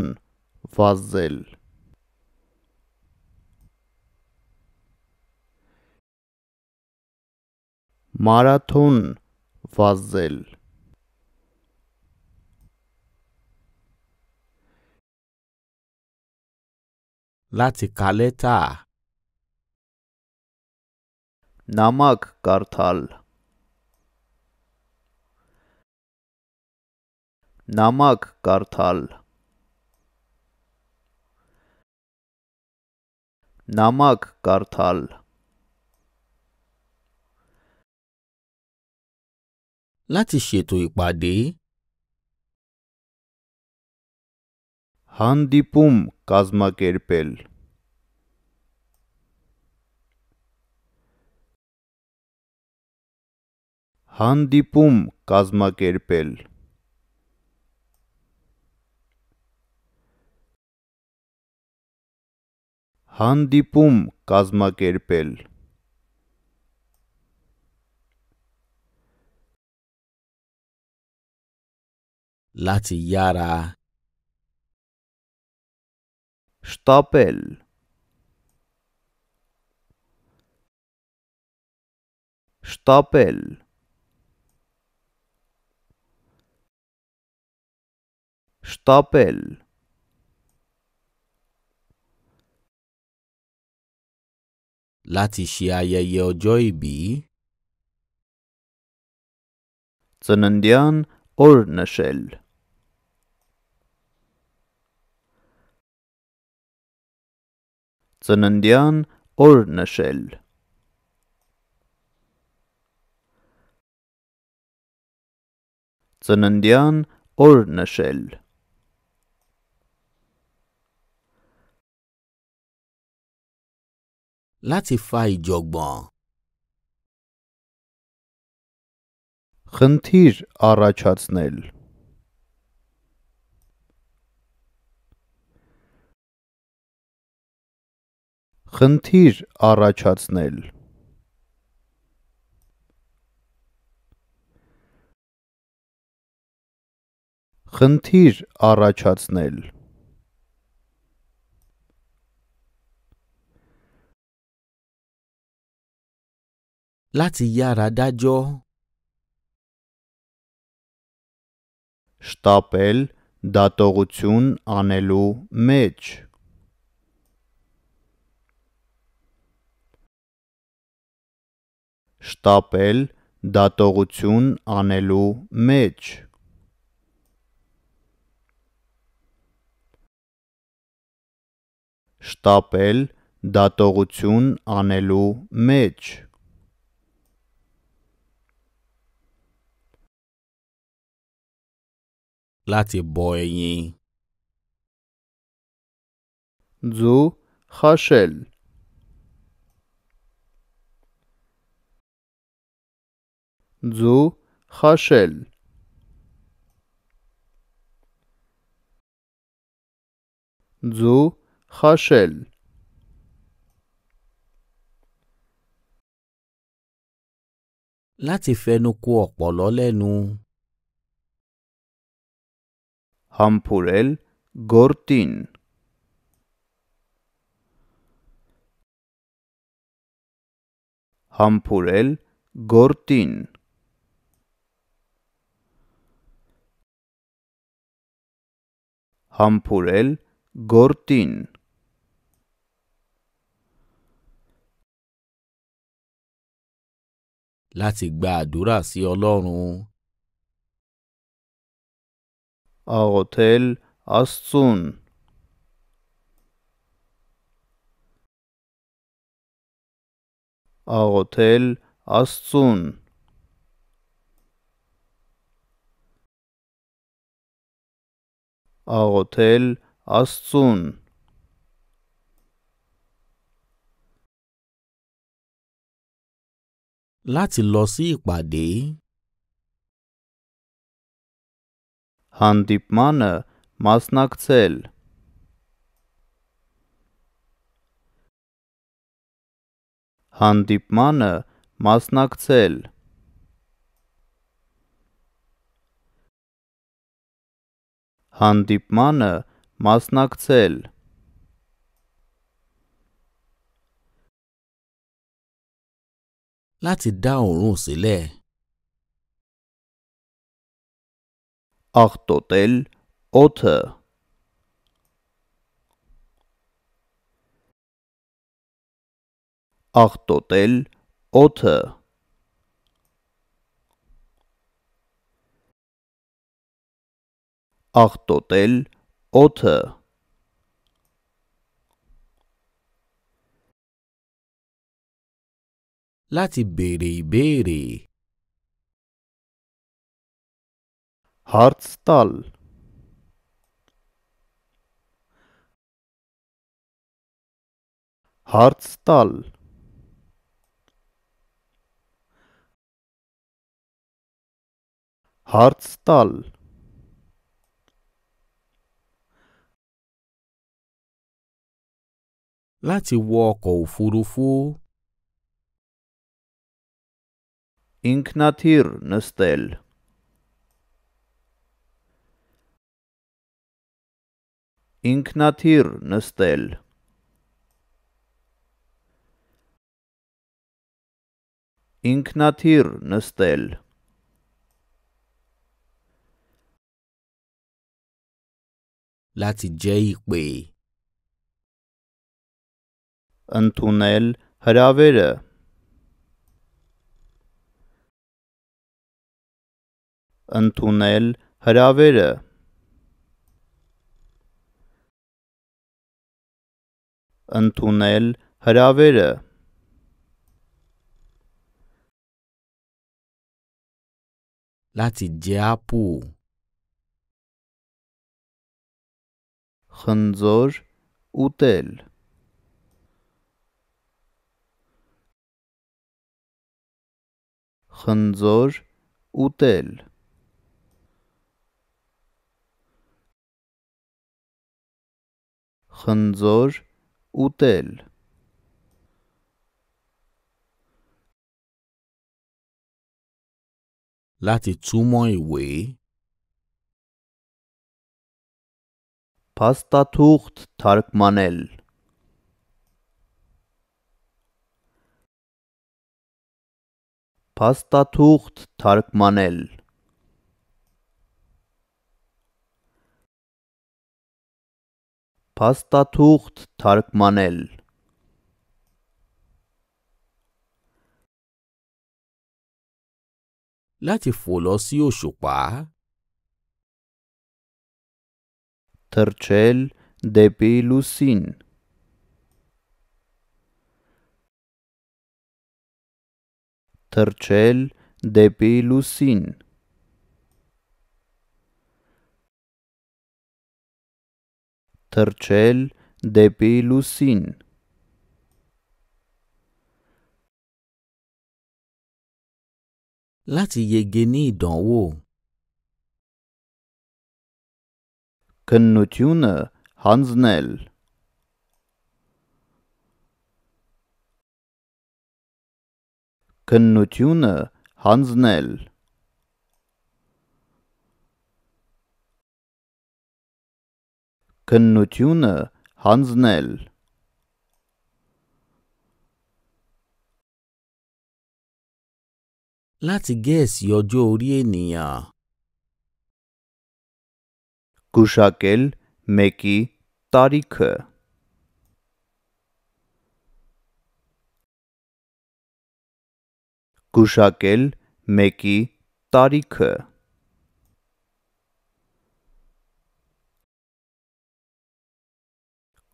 վազել Մարաթոն վազել láti ka lẹ́tà. Նամակ կարդալ Նամակ կարդալ Նամակ կարդալ Láti ṣètò ìpàdé հանդիպում կազմակերպել հանդիպում կազմակերպել հանդիպում կազմակերպել Lati Yara shtapel shtapel shtapel Lati shia ja jo gjoj bi Cënë ndjan në shellë ծննդյան օր նշել։ Ծննդյան օր նշել։ Láti fa ìjọ̀gbọ̀n Խնդիր առաջացնել խնդիր առաջացնել։ Խնդիր առաջացնել։ Láti yára dájọ́ շտապել դատողություն անելու մեջ շտապել դատողություն անելու մեջ շտապել դատողություն անելու մեջ Láti bọ ẹyin. Ձու խաշել Zo Rachel Zo Rachel láti fẹnu kò ọ̀pọ̀lọ́ lẹ́nu. Համբուրել գորտին Համբուրել գորտին Hampurel Gortin. Láti gba àdúrà sí Ọlọ́run. Աղոթել Աստծուն Աղոթել Աստծուն աղոթել Աստծուն։ Láti lọ sí ìpàdé. Հանդիպմանը մասնակցել։ Հանդիպմանը մասնակցել։ հանդիպմանը մասնակցել Láti dá òórùn sílẹ̀. Աղտոտել օթը Աղտոտել օթը աղտոտել օթը լացի բերի բերի հարց տալ հարց տալ հարց տալ láti wọ ọkọ̀ òfurufú. Ինքնաթիռ նստել Ինքնաթիռ նստել Ինքնաթիռ նստել Láti jẹ́ ìpè ընդունել հրավերը։ ընդունել հրավերը։ ընդունել հրավերը։ Láti jẹ ápù. Խնձոր ուտել խնձոր ուտել խնձոր ուտել Láti túmọ̀ ìwé Փաստաթուղթ թարգմանել փաստաթուղթ թարգմանել փաստաթուղթ թարգմանել Láti fòlọ́sí òṣùpá. Թռչել դեպի լուսին թռչել դեպի լուսին թռչել դեպի լուսին láti yege ní ìdánwò. Քննությունը հանձնել քննությունը հանձնել քննությունը հանձնել láti gẹ̀ẹ́sì ọjọ́ orí ènìyàn. Գուշակել մեկի տարիքը գուշակել մեկի տարիքը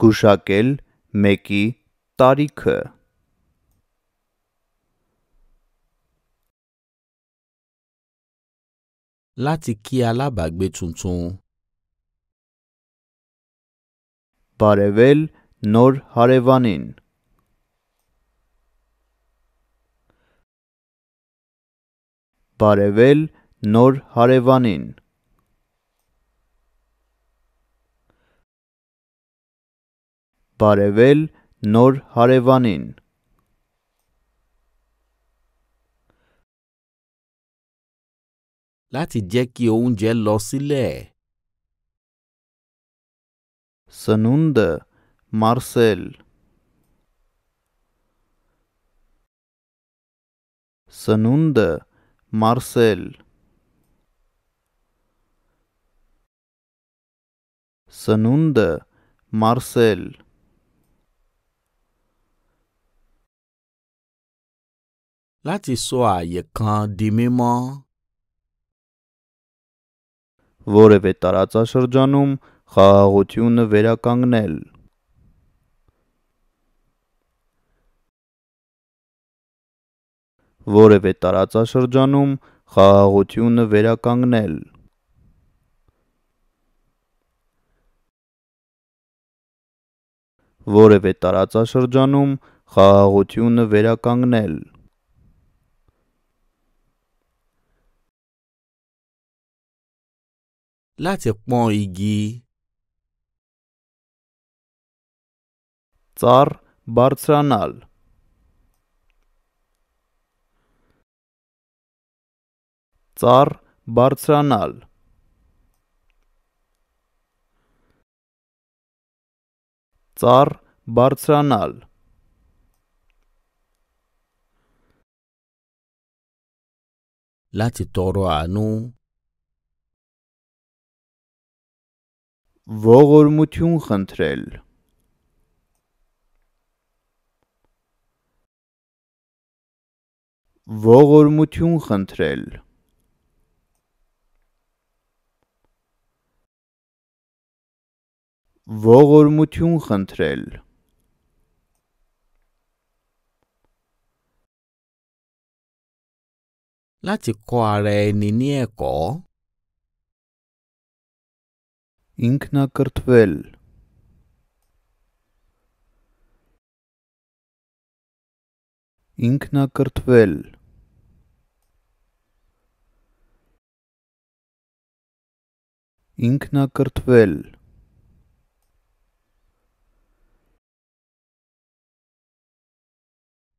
գուշակել մեկի տարիքը láti kí alábàágbé tuntun բարևել նոր հարևանին բարևել նոր հարևանին բարևել նոր հարևանին Láti jẹ́ kí oúnjẹ lọ sílẹ̀. Սնունդը մարսել Սնունդը Մարսել Սնունդը Մարսել Láti sọ àyè kan di mímọ́. Որևէ տարածաշրջանում խաղաղությունը վերականգնել։ որևէ տարածաշրջանում խաղաղությունը վերականգնել։ որևէ տարածաշրջանում խաղաղությունը վերականգնել։ Láti pọ́n igi Ծառ բարձրանալ Ծառ բարձրանալ Ծառ բարձրանալ Láti tọrọ àánú Ողորմություն խնդրել Ողորմություն խնդրել ողորմություն խնդրել։ Láti kọ́ ara ẹni ní ẹ̀kọ́. Ինքնակրթվել։ Ինքնակրթվել։ Ինքնակրթվել։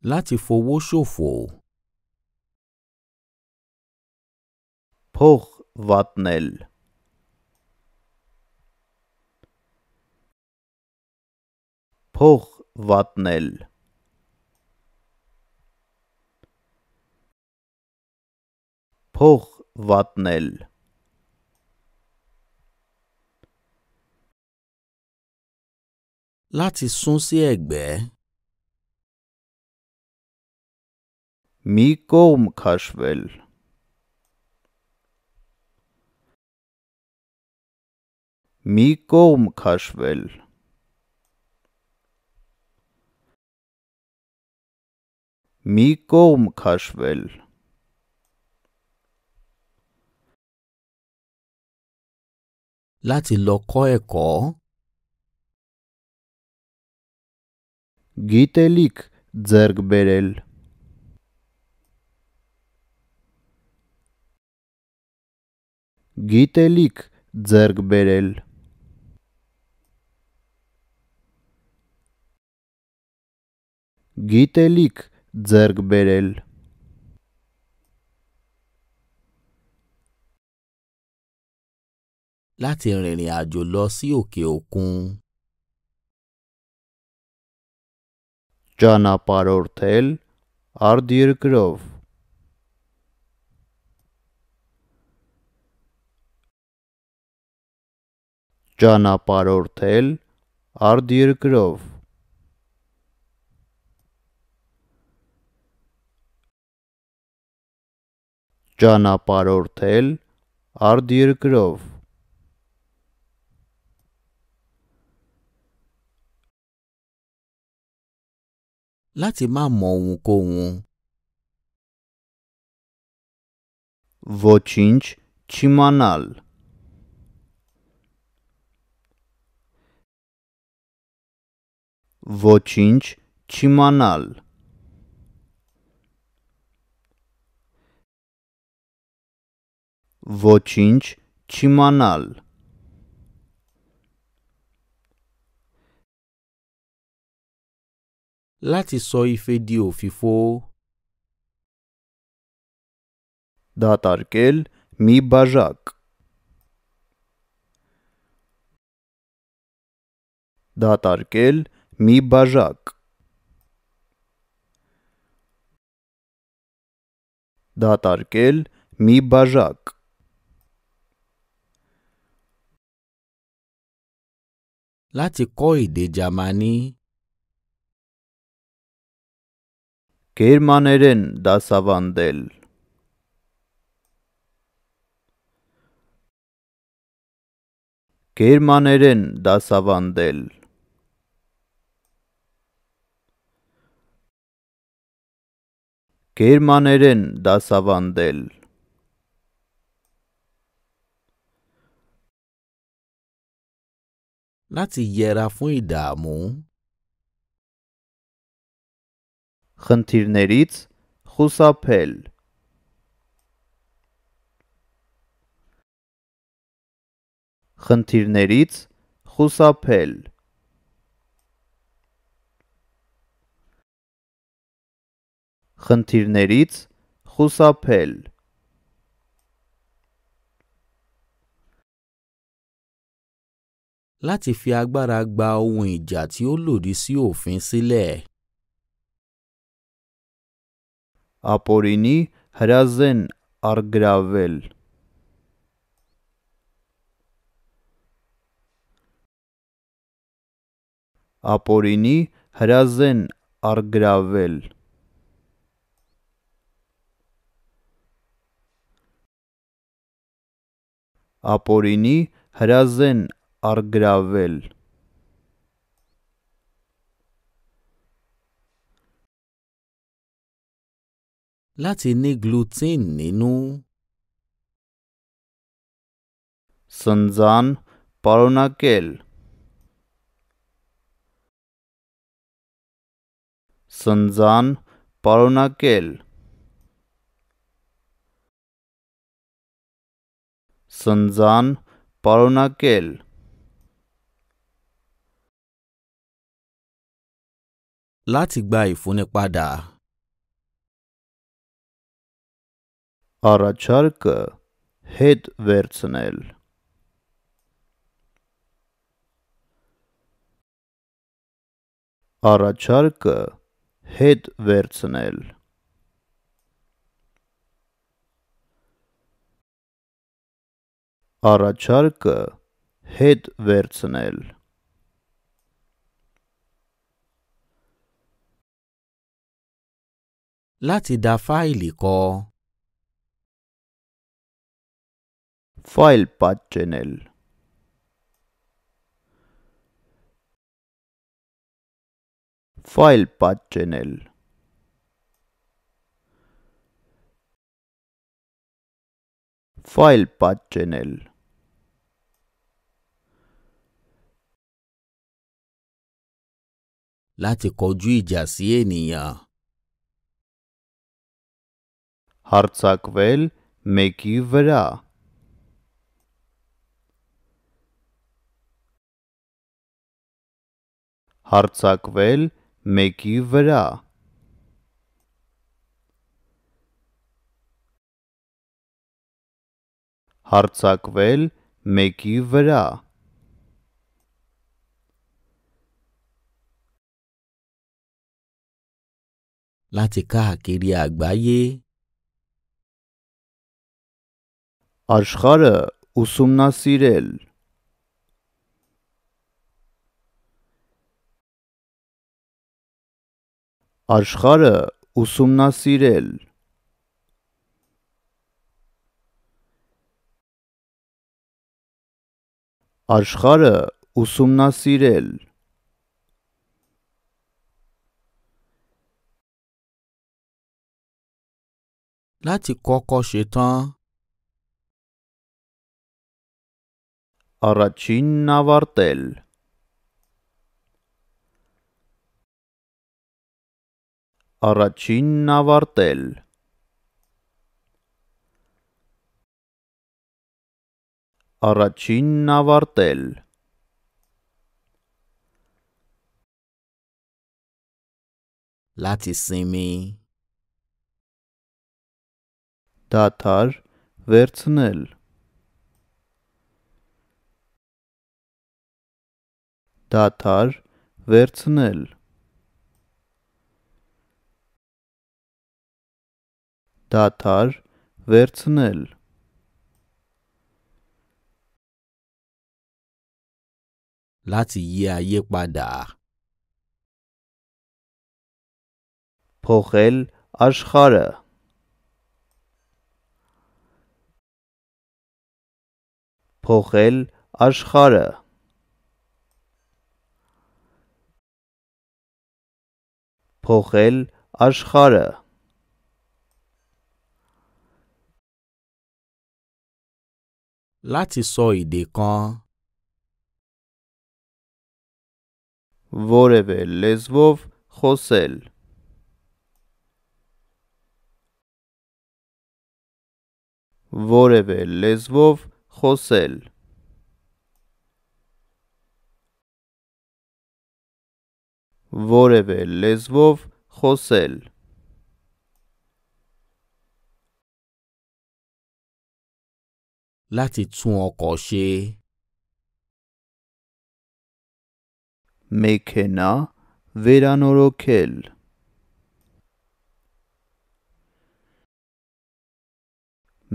láti fowó ṣòfò. Pogvatnel. Pogvatnel. Pogvatnel. Láti sún sí ẹ̀gbẹ́. մի կողմ քաշվել մի կողմ քաշվել մի կողմ քաշվել láti lọ kọ́ ẹ̀kọ́ գիտելիք ձեռք բերել գիտելիք ձեռք բերել։ գիտելիք ձեռք բերել։ Láti rìnrìn àjò lọ sí òkè òkun. Ճանապարհորդել արդյերկրով ճանապարհորդել արտերկրով ճանապարհորդել արտերկրով láti má mọ ohunkóhun ոչինչ չիմանալ vocinci, cimanal. Vocinci, cimanal. Láti sọ ife di òfìfo. Դատարկել մի mi bajak մի բաժակ դատարկել մի բաժակ láti kọ́ èdè Jámánì գերմաներեն դասավանդել գերմաներեն դասավանդել գերմաներեն դասավանդել։ Láti yẹra fún ìdààmú Խնդիրներից խուսափել Խնդիրներից խուսափել խնդիրներից խուսափել Láti fi agbára gba ohun ìjà tí ó lòdì sí òfin sílẹ̀. Ապորինի հրազեն արգրավել Ապորինի հրազեն արգրավել ապօրինի հրազեն առգրավել láti ní gluten nínú. Սնձան պարունակել Սնձան պարունակել սնձան պարունակել Láti gba ìfúnnipadà Առաջարկը հետ վերցնել Առաջարկը հետ վերցնել Առաջարկը հետ վերցնել Láti file fáìlì kọ. Fáìlì pàtẹ́nẹ̀l. Channel. ֆայլ պատճենել láti kọjú ìjà sí ènìyàn հարձակվել մեկի վրա հարձակվել մեկի վրա հարցակվել մեկի վրա։ Láti káàkiri àgbáyé Աշխարը ուսումնասիրել Աշխարը ուսումնասիրել Աշխարը ուսումնասիրել Láti kọ́kọ́ ṣe tán. Առաջինն ավարտել Առաջինն ավարտել Առաջինն ավարտել Láti sinmi Դաթար վերցնել Դաթար վերցնել Դաթար վերցնել láti yí ayé padà. փոխել աշխարը փոխել աշխարը փոխել աշխարը láti sọ èdè kan որևէ լեզվով խոսել որևէ լեզվով խոսել որևէ լեզվով խոսել láti tún ọkọ̀ ṣe մեքենա վերանորոգել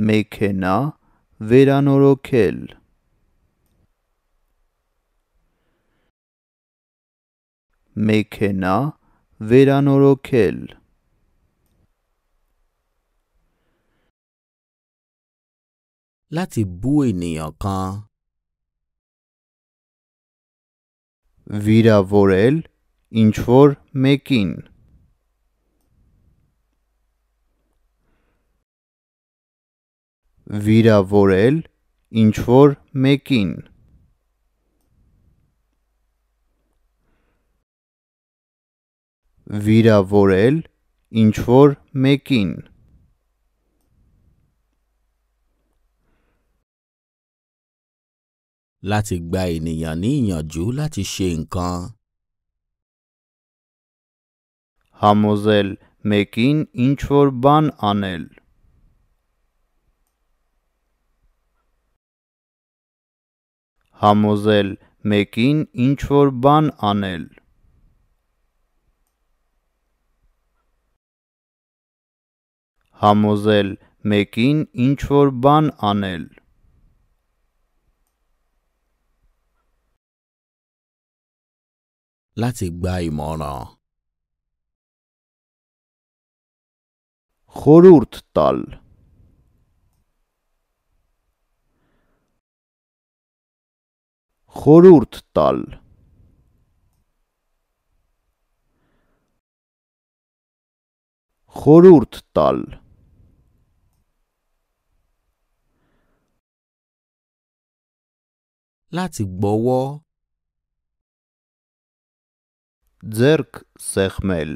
մեքենա վերանորոգել մեքենա վերանորոգել láti bú ènìyàn kan վիրավորել ինչ որ մեկին վիրավորել ինչ որ մեկին վիրավորել ինչ որ մեկին láti gba ènìyàn ní ìyànjú láti ṣe nǹkan. Համոզել մեկին ինչ որ բան անել։ Համոզել մեկին ինչ որ բան անել։ Համոզել մեկին ինչ որ բան անել։ láti gba ìmọ̀ràn. Խորհուրդտալ Խորհուրդտալ Խորհուրդտալ Լացիկ բովո Ձերք սեղմել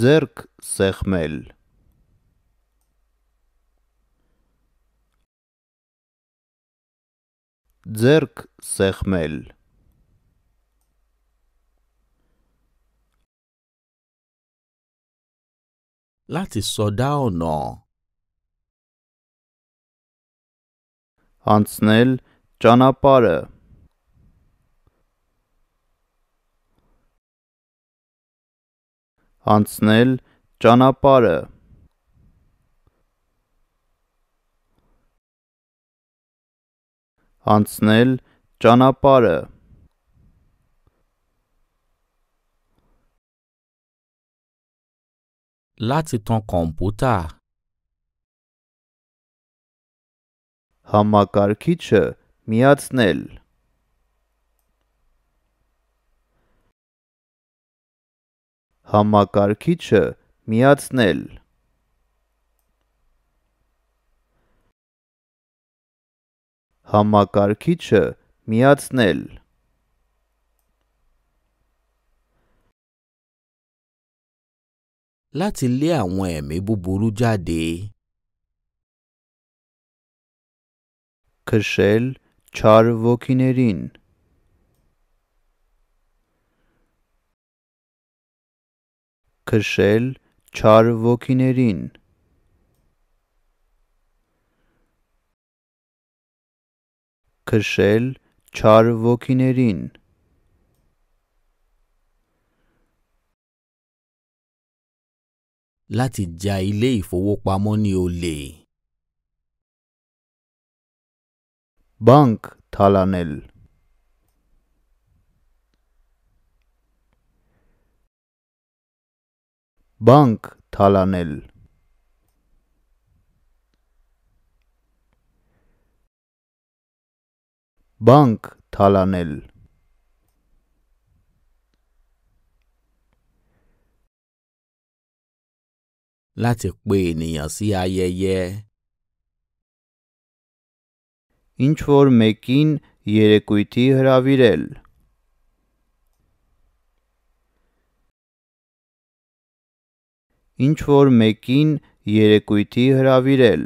Ձերք սեղմել Ձերք սեղմել Láti sọdá ọ̀nà. No. անցնել ճանապարհը անցնել ճանապարհը անցնել ճանապարհը láti tan kọ̀ǹpútà համակարգիչը միացնել համակարգիչը միացնել համակարգիչը միացնել láti lé àwọn ẹ̀mí búburú jáde. քշել չար ոգիներին։ քշել չար ոգիներին։ քշել չար ոգիներին։ Láti ja ilé ìfowópamọ́ ní olè. բանկ թալանել բանկ թալանել բանկ թալանել láti pe ènìyàn sí ayẹyẹ ինչ որ մեկին երեկույթի հրավիրել ինչ որ մեկին երեկույթի հրավիրել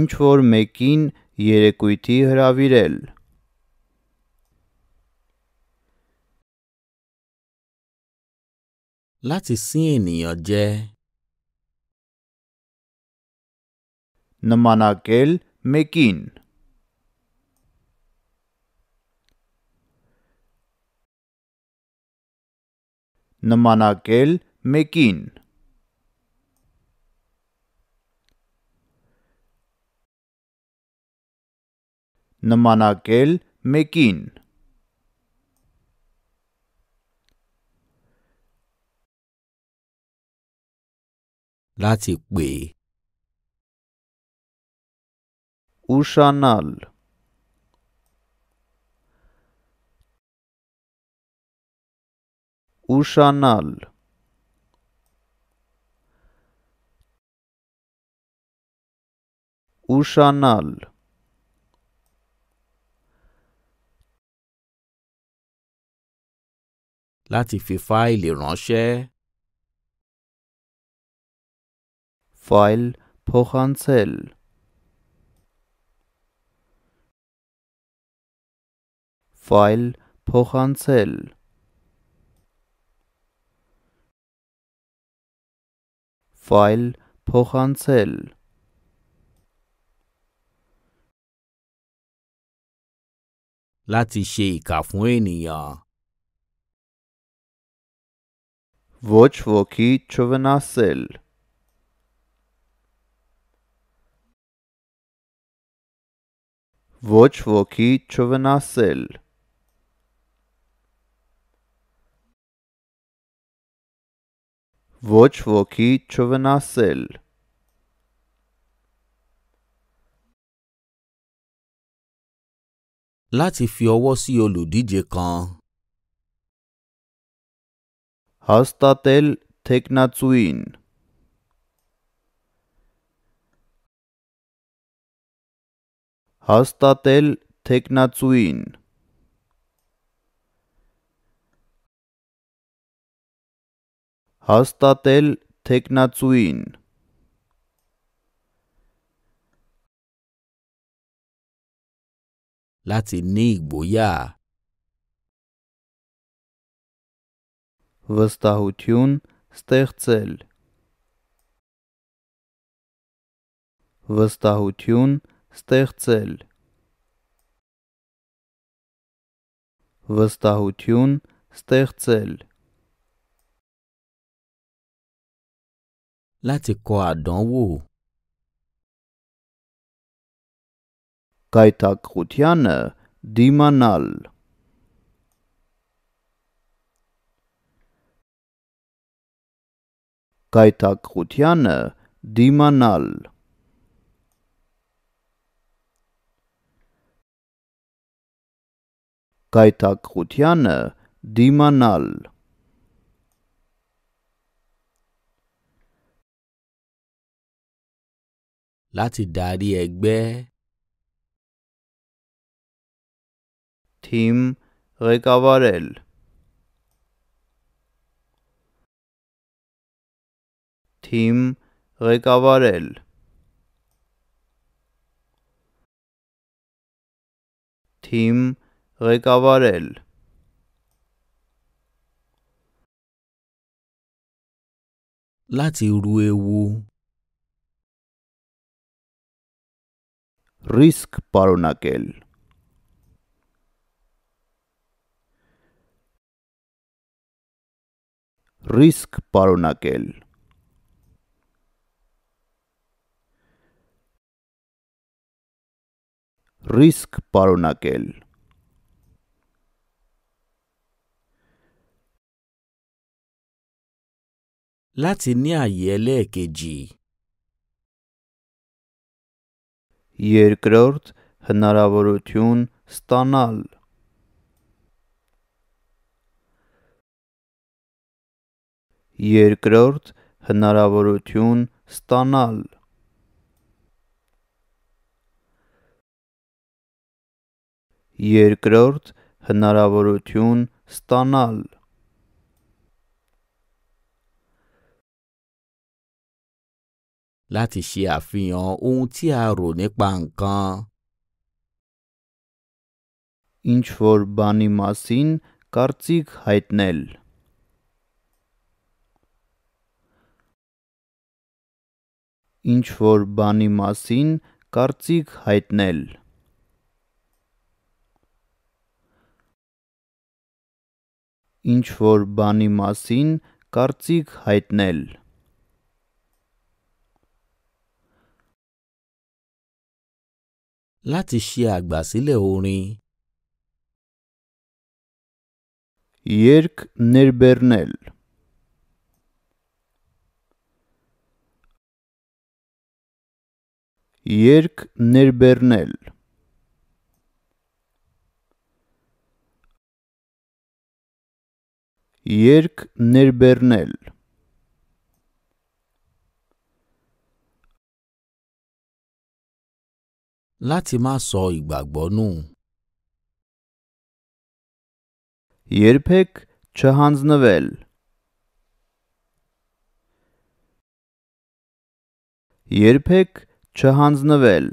ինչ որ մեկին երեկույթի հրավիրել láti sín ènìyàn jẹ նմանակել մեկին։ նմանակել մեկին։ նմանակել մեկին։ Լացի գուի Ushanal, Ushanal, Ushanal. Lati File Chanal. File Pochancel. ֆայլ փոխանցել ֆայլ փոխանցել Láti ṣe ìkà fún ènìyàn. Ոչ ոքի չվնասել։ Ոչ ոքի չվնասել։ Voč voki čovena sel. Láti fi ọwọ́ sí olùdíje kan. Hastatel Teknatswin. Hastatel Teknatswin. հաստատել թեկնածուին láti ní ìgboyà. Վստահություն ստեղծել Վստահություն ստեղծել Վստահություն ստեղծել láti kọ àdánwò. Գայթակղությանը դիմանալ Գայթակղությանը դիմանալ Գայթակղությանը դիմանալ láti darí ẹgbẹ́. Թիմ ղեկավարել Թիմ ղեկավարել Թիմ ղեկավարել Láti ru ewu ռիսկ պարունակել։ ռիսկ պարունակել ռիսկ պարունակել láti ní àyè ẹlẹ́ẹ̀kejì երկրորդ հնարավորություն ստանալ երկրորդ հնարավորություն ստանալ երկրորդ հնարավորություն ստանալ láti ṣe àfihàn ohun tí a rò nípa nǹkan. Ինչ որ բանի մասին կարծիք հայտնել։ Ինչ որ բանի մասին կարծիք հայտնել։ Ինչ որ բանի մասին կարծիք հայտնել։ láti ṣe àgbàsílẹ̀ orin. Երկ ներբեռնել Երկ ներբեռնել Երկ ներբեռնել láti má sọ ìgbàgbọ́ nù. Երբեք չհանձնվել Երբեք չհանձնվել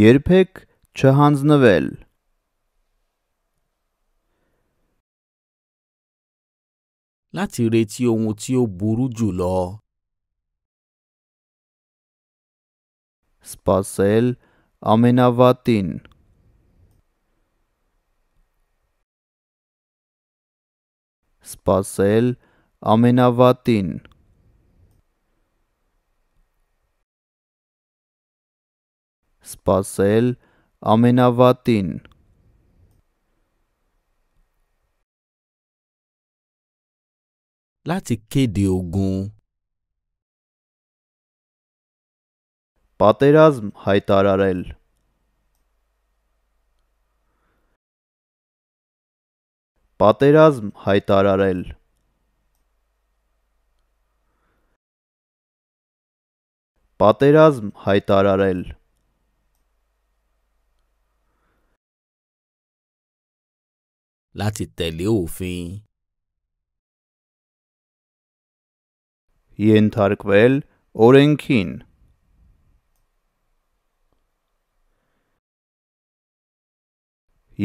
Երբեք չհանձնվել Láti retí ohun tí ó burú jù lọ սպասել ամենավատին։ Սպասել ամենավատին։ Սպասել ամենավատին։ Láti kéde ogun պատերազմ հայտարարել պատերազմ հայտարարել պատերազմ հայտարարել láti tẹ̀lé òfin ենթարկվել օրենքին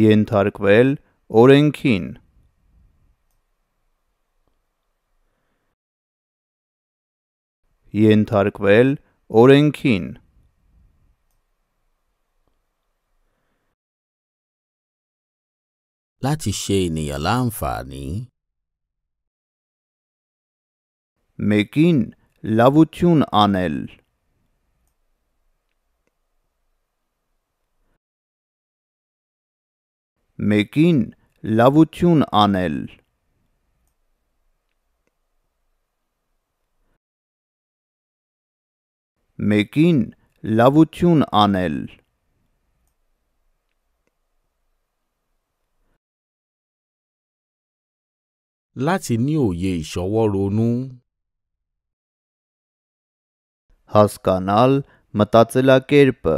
ենթարկվել օրենքին։ ենթարկվել օրենքին։ Láti ṣe ènìyàn láǹfààní մեկին լավություն անել մեկին լավություն անել մեկին լավություն անել Láti ní òye ìṣọwọ́ ronú. Հասկանալ մտածելակերպը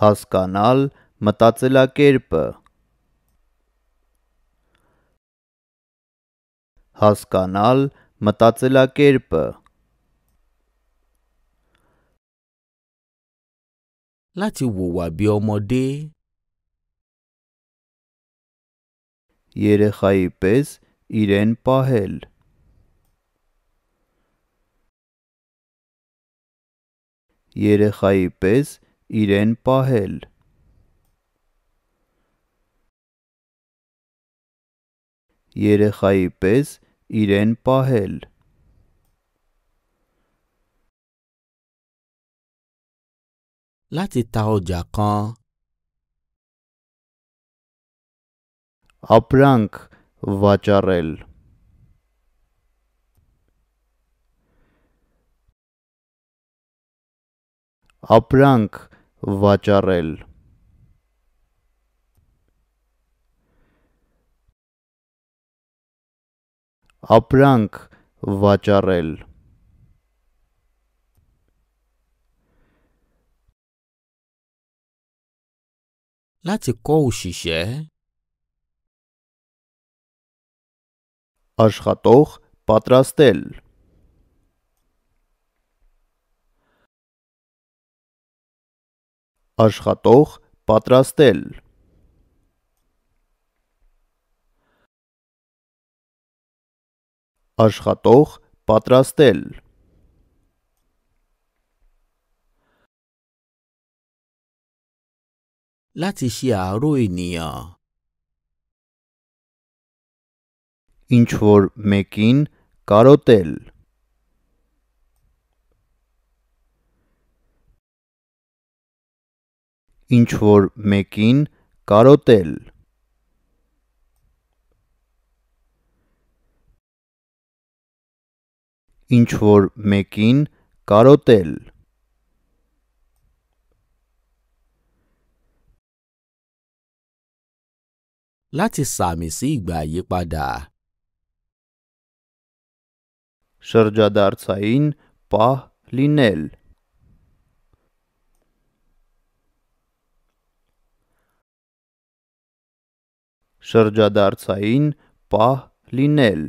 հասկանալ մտածելակերպը հասկանալ մտածելակերպը láti wùwà bí ọmọdé երեխայի պես իրեն պահել երեխայի պես իրեն պահել։ Երեխայի պես իրեն պահել։ Láti ta ọjà kan. Ապրանք վաճառել։ ապրանք վաճառել ապրանք վաճառել Láti kọ́ òṣìṣẹ́ աշխատող պատրաստել աշխատող պատրաստել աշխատող պատրաստել Láti ṣe àárò ènìyàn. Ինչ որ մեկին կարոտել ինչ որ մեկին կարոտել ինչ որ մեկին կարոտել Láti sàmì sí ìgbà àyípadà. Շրջադարձային պահ լինել շրջադարձային պահ լինել։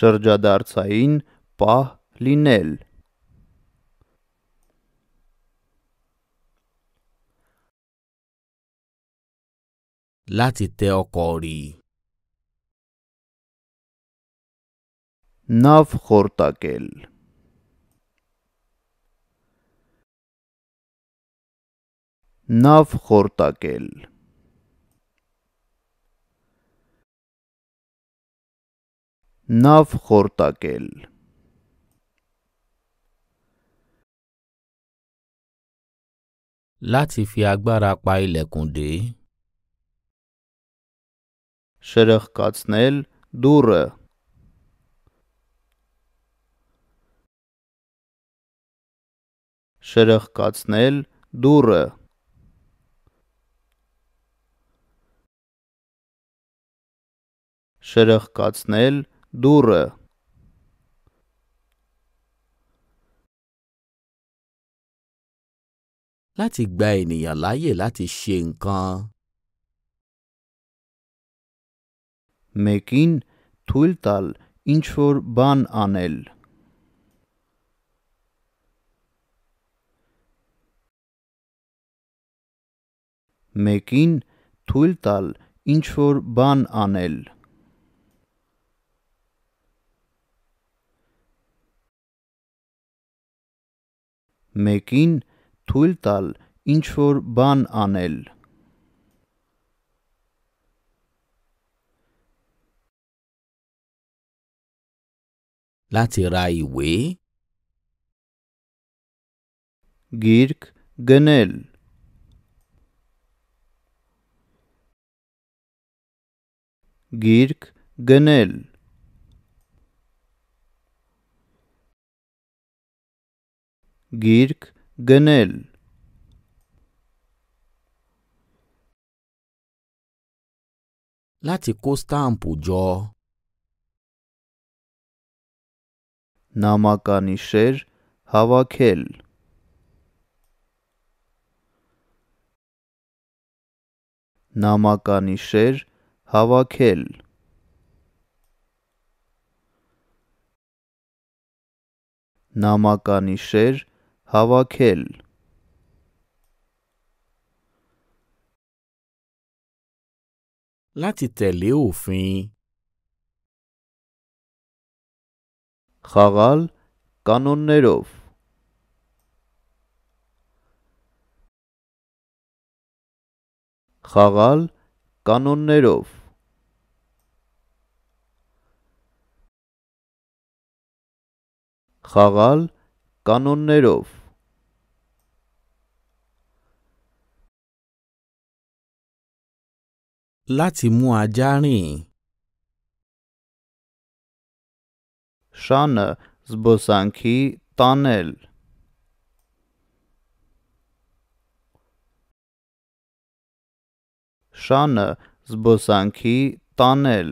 շրջադարձային պահ լինել։ Láti te okori. Nav խորտակել։ Նավ խորտակել Նավ խորտակել Láti fi agbára pa ilẹ̀kùn dé. Շրխկացնել դուռը Շրխկացնել դուռը շրխկացնել դուռը Láti gba ènìyàn láyè láti ṣe nǹkan. Մեկին թույլ տալ ինչ որ բան անել։ Մեկին թույլ տալ ինչ որ բան անել։ մեկին թույլ տալ ինչ որ բան անել։ Láti ra ìwé Գիրք գնել Գիրք գնել Գիրք գնել Láti kó stáǹpù jọ. Նամականիշեր հավաքել Նամականիշեր հավաքել Նամականիշեր հավաքել հավաքել Láti tẹ̀lé òfin. Խաղալ կանոններով Խաղալ կանոններով Խաղալ կանոններով láti mú ajá rìn. Շանը զբոսանքի տանել Շանը զբոսանքի տանել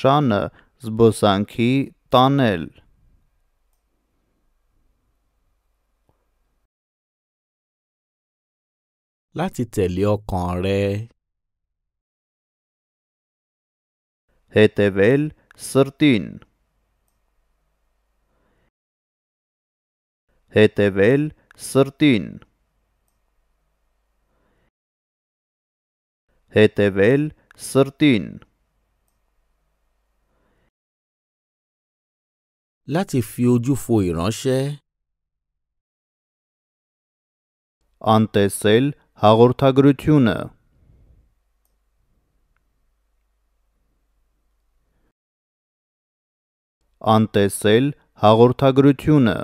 Շանը զբոսանքի տանել láti tẹ̀lé ọkàn rẹ. հետևել սրտին հետևել սրտին հետևել սրտին láti fi ojú fo ìránṣẹ́. անտեսել հաղորդագրությունը Անտեսել հաղորդագրությունը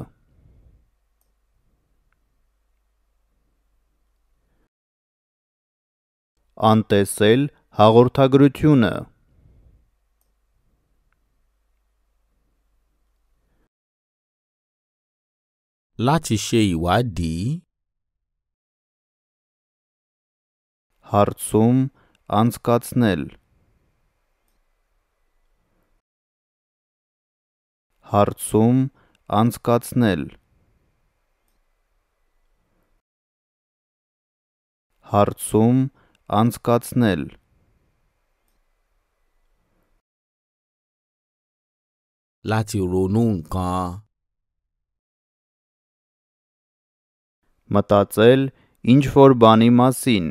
Անտեսել հաղորդագրությունը Láti ṣe ìwádìí հարցում անցկացնել հարցում անցկացնել հարցում անցկացնել láti ronú nǹkan մտածել ինչ որ բանի մասին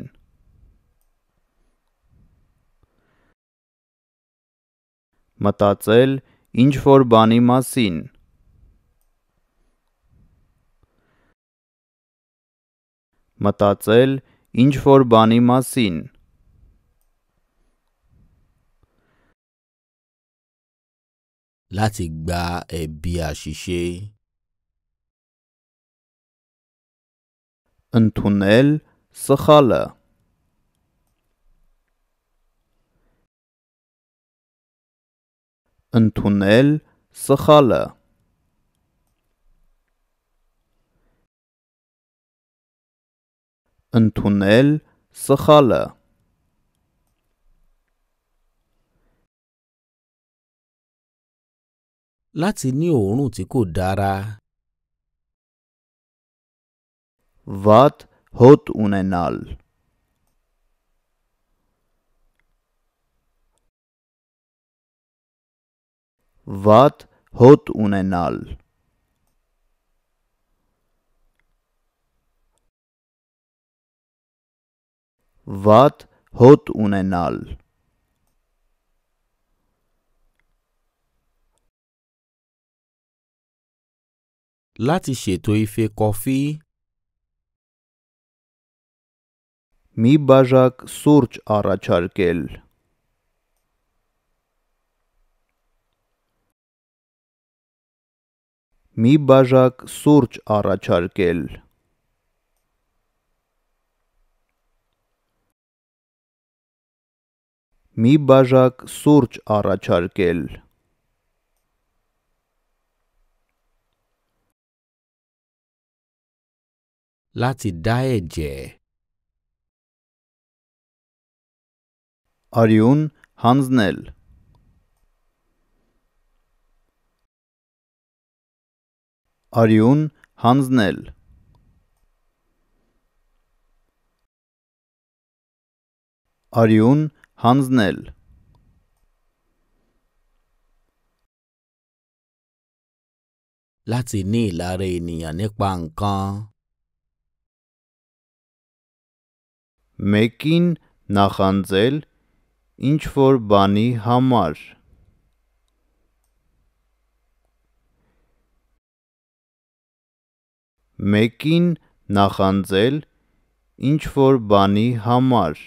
մտածել ինչ որ բանի մասին։ Մտածել ինչ որ բանի մասին։ Láti gba ẹ̀bí àṣìṣe. Ընդունել սխալը ընդունել սխալը ընդունել սխալը láti ní òórùn tí kò dára վատ հոտ ունենալ վատ հոտ ունենալ վատ հոտ ունենալ Láti ṣètò ife kọfí. Մի բաժակ սուրճ առաջարկել։ մի բաժակ սուրճ առաջարկել։ Մի բաժակ սուրճ առաջարկել։ Láti dá ẹ̀jẹ̀. Արյուն հանձնել արյուն հանձնել արյուն հանձնել láti ní ìlara ènìyàn nípa nǹkan. Մեկին նախանձել ինչ որ բանի համար մեկին նախանձել ինչ որ բանի համար։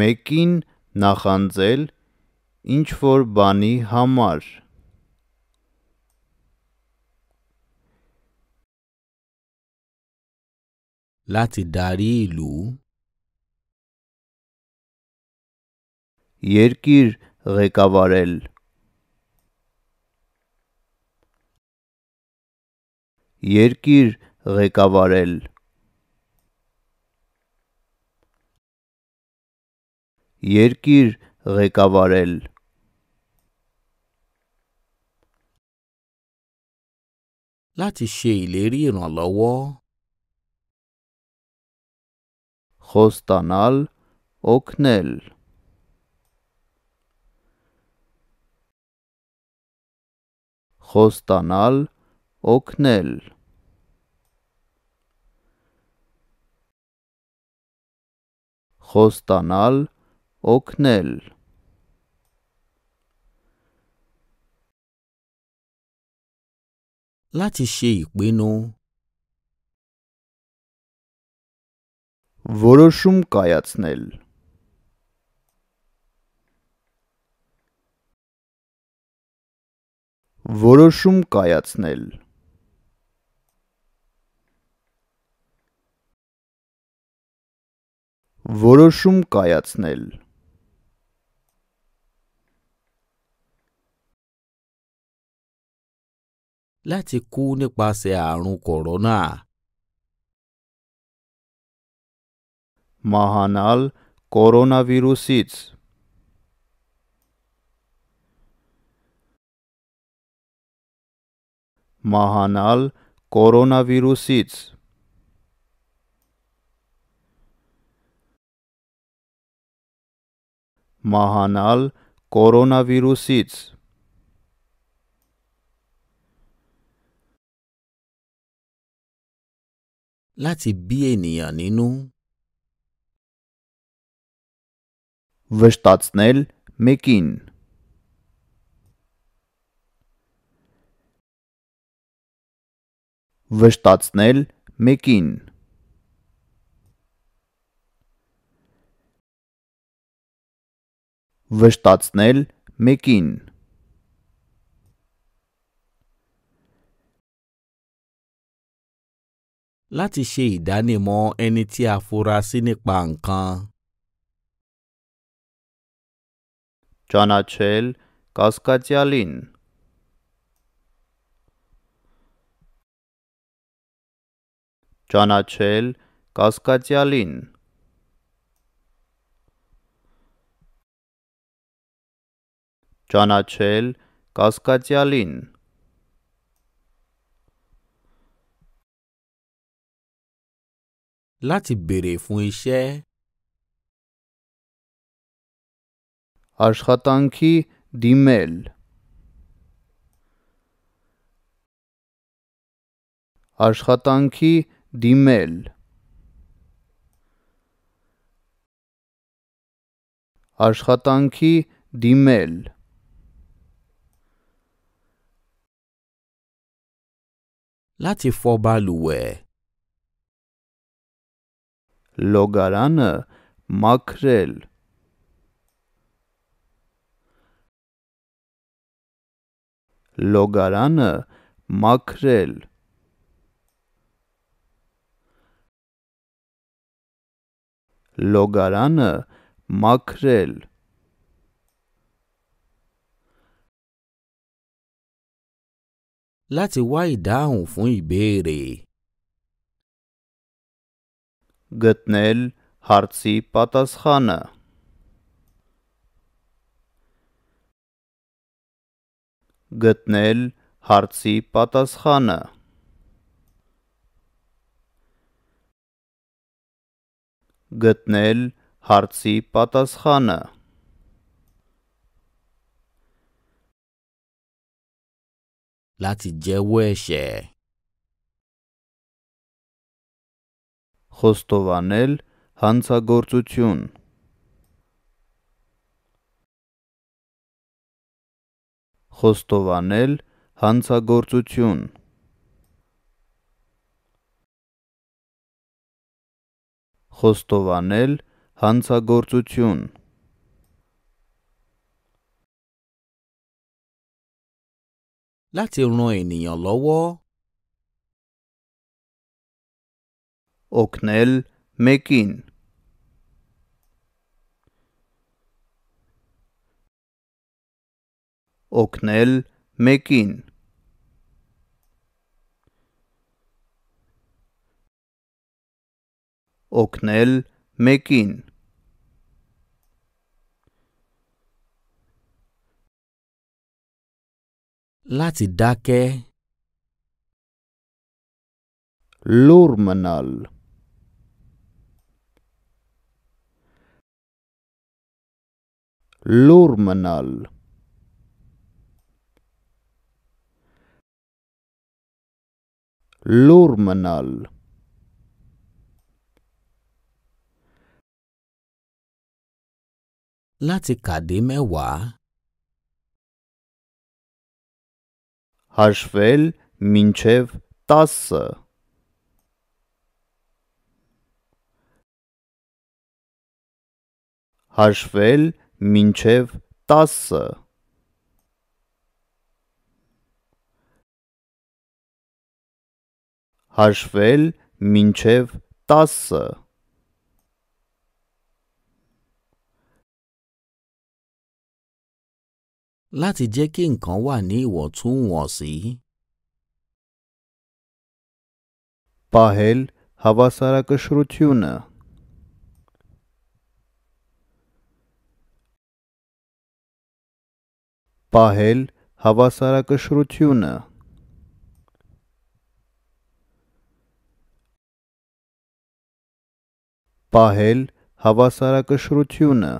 Մեկին նախանձել ինչ որ բանի համար։ Láti darí ìlú Երկիր ղեկավարել երկիր ղեկավարել։ Երկիր ղեկավարել։ Láti ṣe ìlérí ìrànlọ́wọ́. Խոստանալ, օգնել։ Խոստանալ, օգնել։ խոստանալ, օգնել։ Láti ṣe ìpinnu. Որոշում կայացնել։ Որոշում կայացնել։ որոշում կայացնել Láti kú nípasẹ̀ àrùn kòrónà. Մահանալ կորոնավիրուսից Մահանալ կորոնավիրուսից մահանալ կորոնավիրուսից։ Láti bí ènìyàn nínú. Վշտացնել մեկին։ Վշտացնել մեկին։ վշտացնել մեկին։ Láti ṣe ìdánimọ̀ ẹni tí a fura sí nípa nǹkan. Ճանաչել կասկածյալին։ Ճանաչել կասկածյալին։ ճանաչել Կասկածյալին։ Láti béèrè fún iṣẹ́. Աշխատանքի դիմել։ Աշխատանքի դիմել։ Աշխատանքի դիմել láti fọ balùwẹ̀. lọ́gàránà mackerel. lọ́gàránà mackerel. Logarana Makrel láti wá ìdáhùn fún ìbéèrè. Գտնել հարցի պատասխանը Գտնել հարցի պատասխանը Գտնել հարցի պատասխանը láti jẹ́wọ́ ẹ̀ṣẹ̀. Խոստովանել հանցագործություն Խոստովանել հանցագործություն Խոստովանել հանցագործություն láti ran ènìyàn lọ́wọ́. Օգնել մեկին Օգնել մեկին Օգնել մեկին láti dákẹ́. Lurmanal, Lurmanal. lórmanal. láti kàdé mẹ́wàá. հաշվել մինչև 10-ը։ Հաշվել մինչև 10-ը։ Հաշվել մինչև 10-ը։ láti jẹ́ kí nǹkan wà ní ìwọ̀ntúnwọ̀nsí. Պահել հավասարակշռությունը Պահել հավասարակշռությունը Պահել հավասարակշռությունը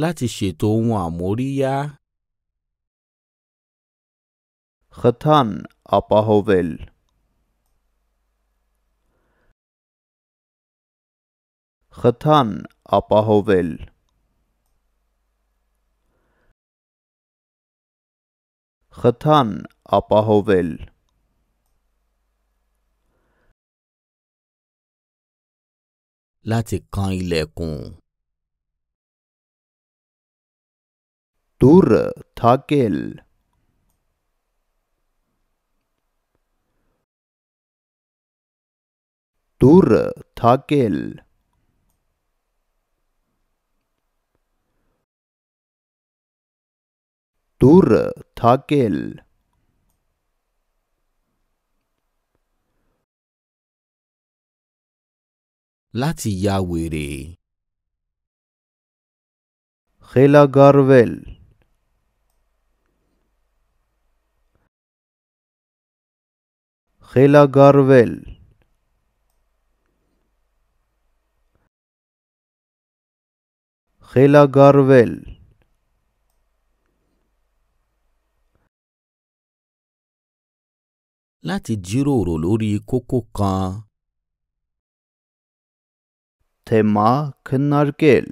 láti ṣètò ohun àmóríyá. Խթան ապահովել Խթան ապահովել Խթան ապահովել Լացի կան իլեկուն դուրը թակել դուրը թակել դուրը թակել Láti yá wèrè Խելագարվել խելագարվել խելագարվել láti jíròrò lórí kókó kan թեմա քննարկել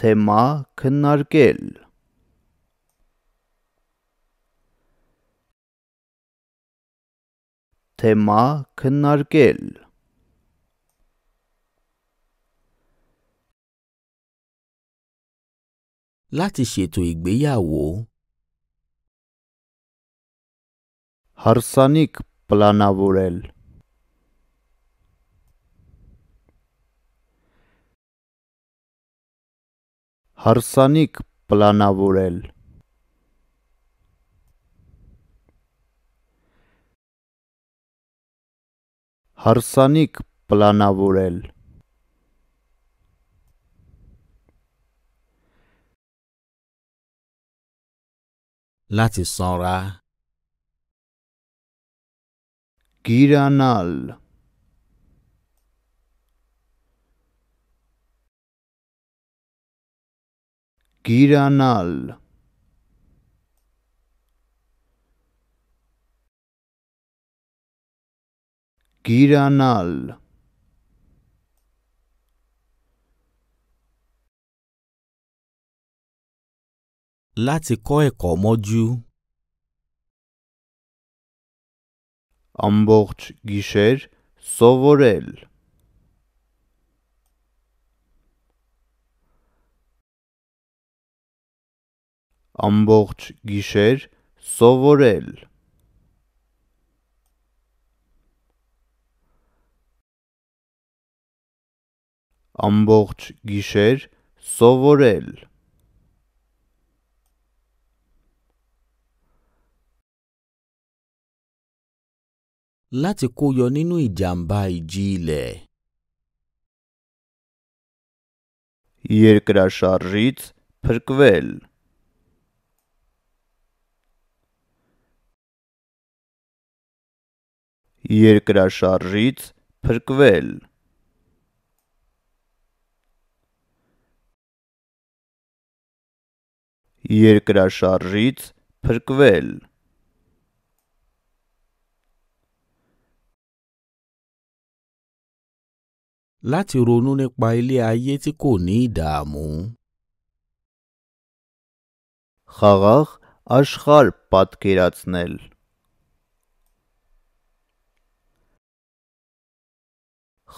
թեմա քննարկել թեմա քննարկել Láti ṣètò ìgbéyàwó Հարսանիք պլանավորել Հարսանիք պլանավորել հարսանիք պլանավորել Láti sanra Գիրանալ Գիրանալ Giranal láti kọ́ ẹ̀kọ́ mọ́jú. ամբողջ գիշեր սովորել ամբողջ գիշեր սովորել ամբողջ գիշեր սովորել Láti kó yọ nínú ìjàmbá ìjì ilẹ̀. Երկրաշարժից փրկվել Երկրաշարժից փրկվել երկրաշարժից փրկվել։ Láti ronú nípa ilé ayé tí kò ní ìdààmú. Խաղաղ աշխարհ պատկերացնել։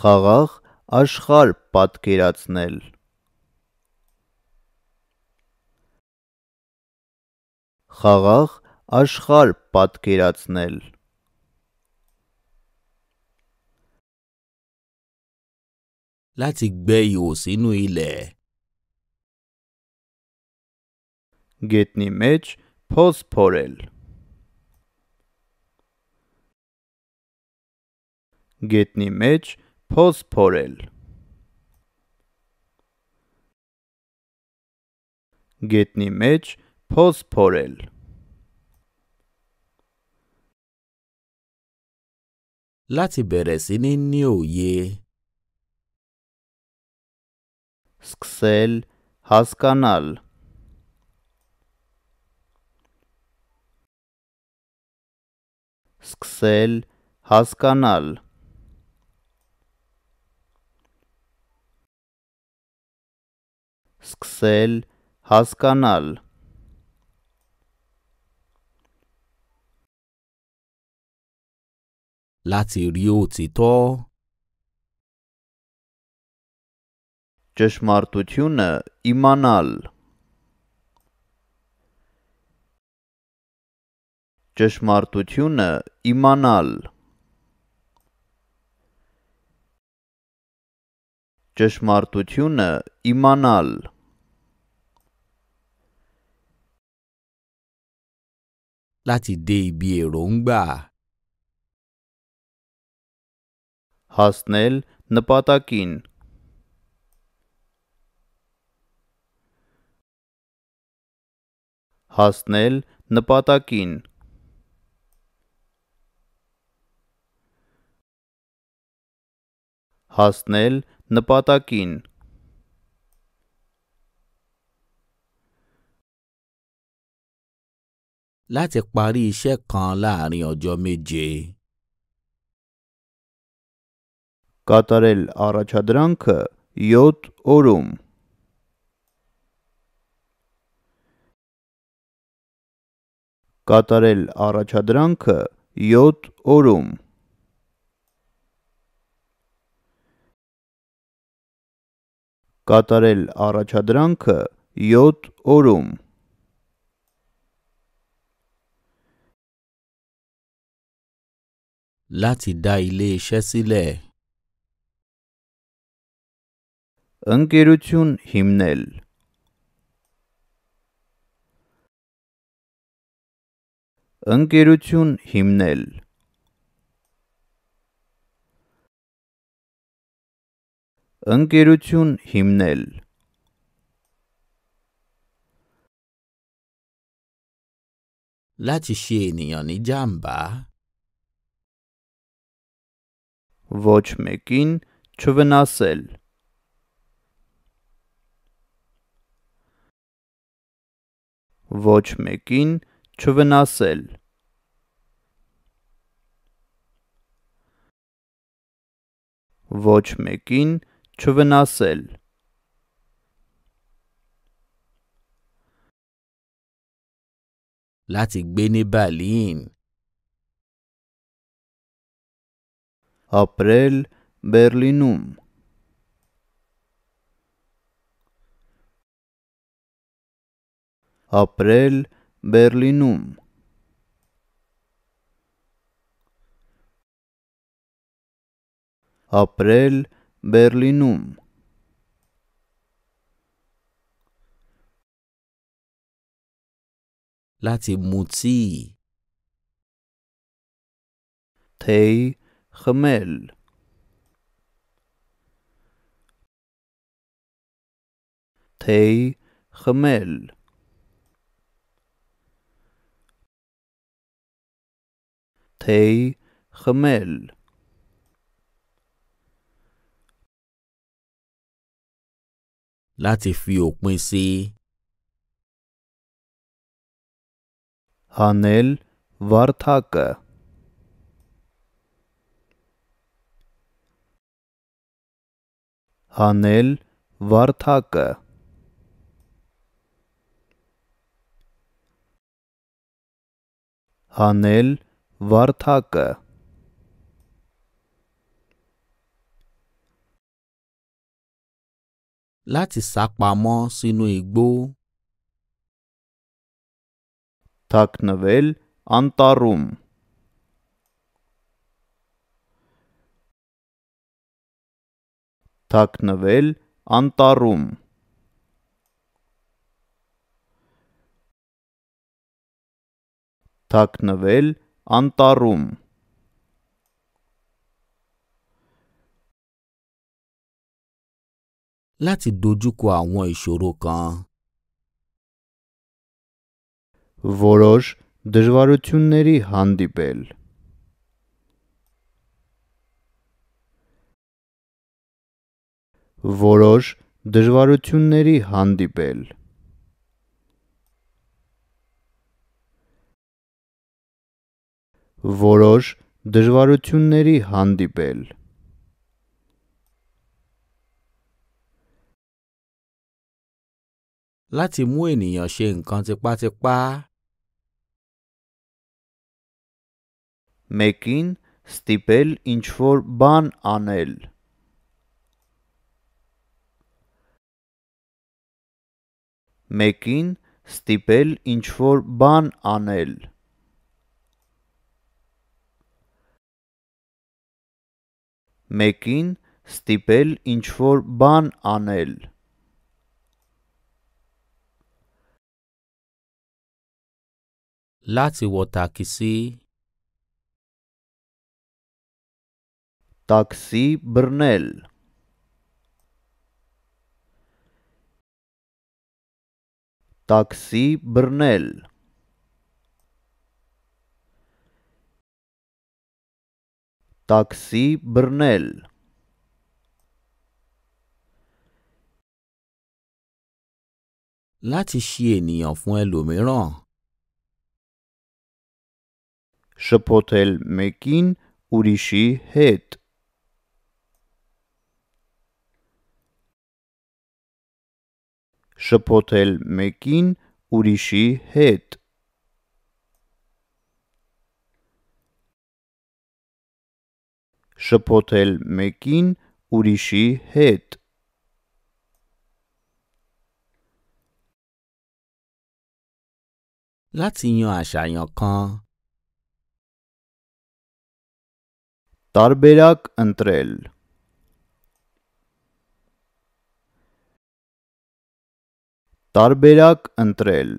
Խաղաղ աշխարհ պատկերացնել։ խաղաղ աշխարհ պատկերացնել։ Láti gbẹ́ ihò sínú ilẹ̀. Գետնի մեջ փոս փորել։ Գետնի մեջ փոս փորել։ Գետնի մեջ փոս փորել Láti bẹ̀rẹ̀ sí ní ní òye Սկսել հասկանալ Սկսել հասկանալ Սկսել հասկանալ láti rí òtítọ́. Ճշմարտությունը իմանալ Ճշմարտությունը իմանալ Ճշմարտությունը իմանալ Láti dé ibi èròǹgbà հասնել նպատակին։ հասնել նպատակին։ հասնել նպատակին։ Láti parí iṣẹ́ kan láàárín ọjọ́ méje կատարել առաջադրանքը 7 օրում։ կատարել առաջադրանքը 7 օրում։ կատարել առաջադրանքը 7 օրում։ Láti dá ilé iṣẹ́ sílẹ̀. ընկերություն հիմնել ընկերություն հիմնել ընկերություն հիմնել Láti ṣe ènìyàn ní jàǹbá. Ոչ մեկին չվնասել։ ոչ մեկին չվնասել։ Ոչ մեկին չվնասել։ Láti gbé ní Berlin. Ապրել Բեռլինում ապրել Բեռլինում։ ապրել Բեռլինում։ Láti mutí Թեյ խմել Թեյ խմել թեյ խմել Láti fi òpin sí Հանել վարդակը Հանել վարդակը Հանել վարդակը Վարդակը Láti sá pamọ́ sínú igbó. Թաքնվել անտառում։ Թաքնվել անտառում։ Թաքնվել անտառում անտառում Láti dojúkọ àwọn ìṣòro kan Որոշ դժվարությունների հանդիպել Որոշ դժվարությունների հանդիպել որոշ դժվարությունների հանդիպել։ Láti mú ènìyàn ṣe nǹkan tipátipá. Մեկին ստիպել ինչ-որ բան անել։ Մեկին ստիպել ինչ-որ բան անել։ մեկին ստիպել ինչ-որ բան անել։ Láti wọ takisí Տաքսի բռնել Տաքսի բռնել տաքսի բռնել Láti ṣi ènìyàn fún ẹlòmíràn Շփոթել մեկին ուրիշի հետ Շփոթել մեկին ուրիշի հետ շփոթել մեկին ուրիշի հետ։ Láti yan àṣàyàn kan. Տարբերակ ընտրել։ Տարբերակ ընտրել։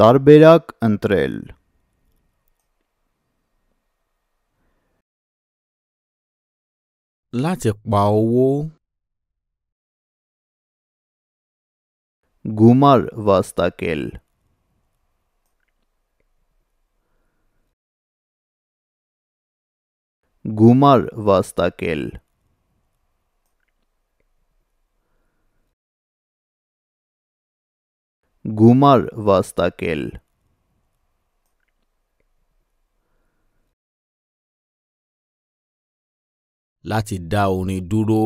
տարբերակ ընտրել Láti pa owó գումար վաստակել գումար վաստակել գումար վաստակել láti dá orin dúró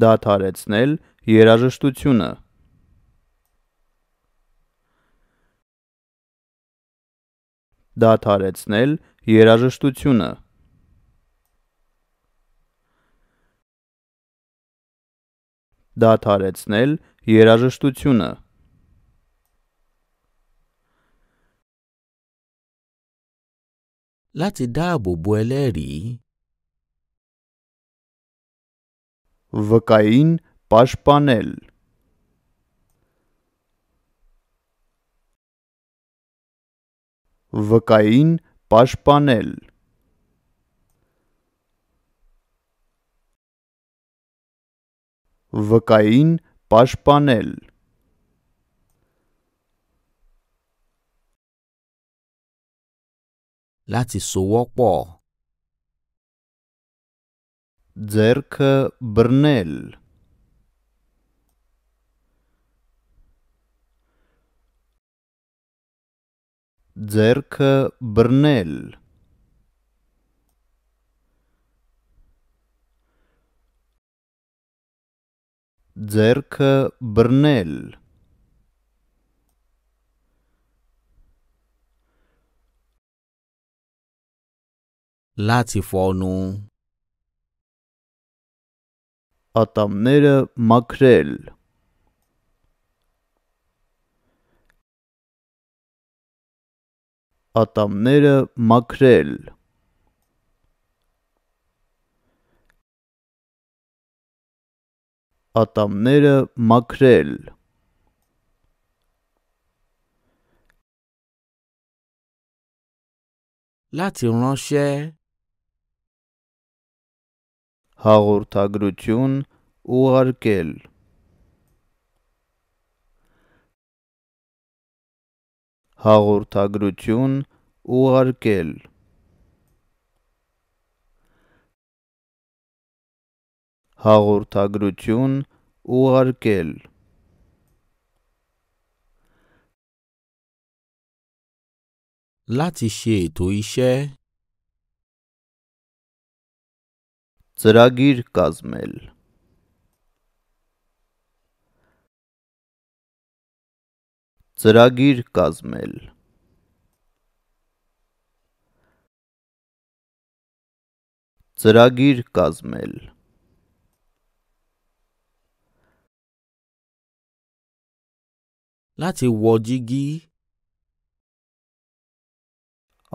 դադարեցնել երաժշտությունը դադարեցնել երաժշտությունը դադարեցնել երաժշտությունը Láti dáàbò bo ẹlẹ́rìí Վկային պաշտպանել Վկային պաշտպանել վկային պաշտպանել Láti sowọ́pọ̀ Ձերքը բռնել Ձերքը բռնել Ձերքը բռնել Láti fọnu Ատամները մաքրել Ատամները մաքրել ատամները մաքրել Láti ránṣẹ́ Հաղորդագրություն ուղարկել Հաղորդագրություն ուղարկել հաղորդագրություն ուղարկել Láti ṣe ètò iṣẹ́ ծրագիր կազմել ծրագիր կազմել ծրագիր կազմել láti wọ jígí.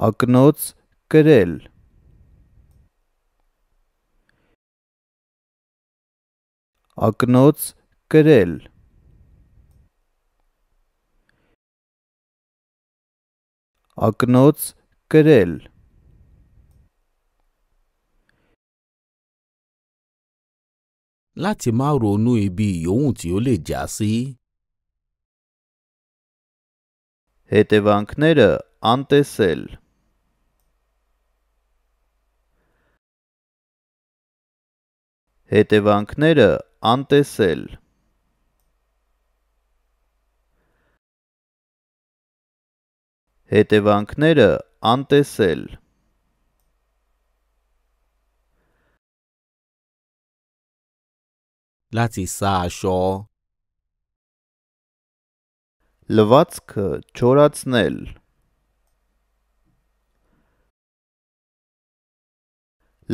Aknots kërel. Aknots kërel. Aknots kërel. Láti má ronú ibi ìyóhùn tí ó lè já sí. հետևանքները անտեսել Հետևանքները անտեսել Հետևանքները անտեսել Լացիսաշո լվացքը չորացնել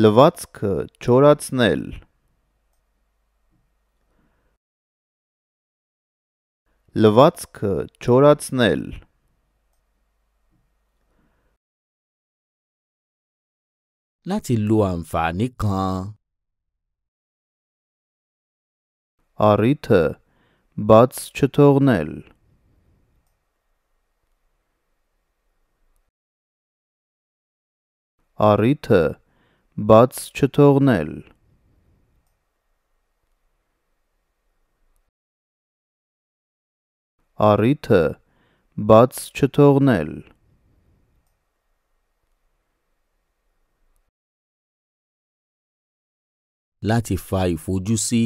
լվացքը չորացնել լվացքը չորացնել láti lo àǹfààní kan առիթը բաց չթողնել առիթը բաց չթողնել։ Առիթը բաց չթողնել։ Láti fa ìfojúsí.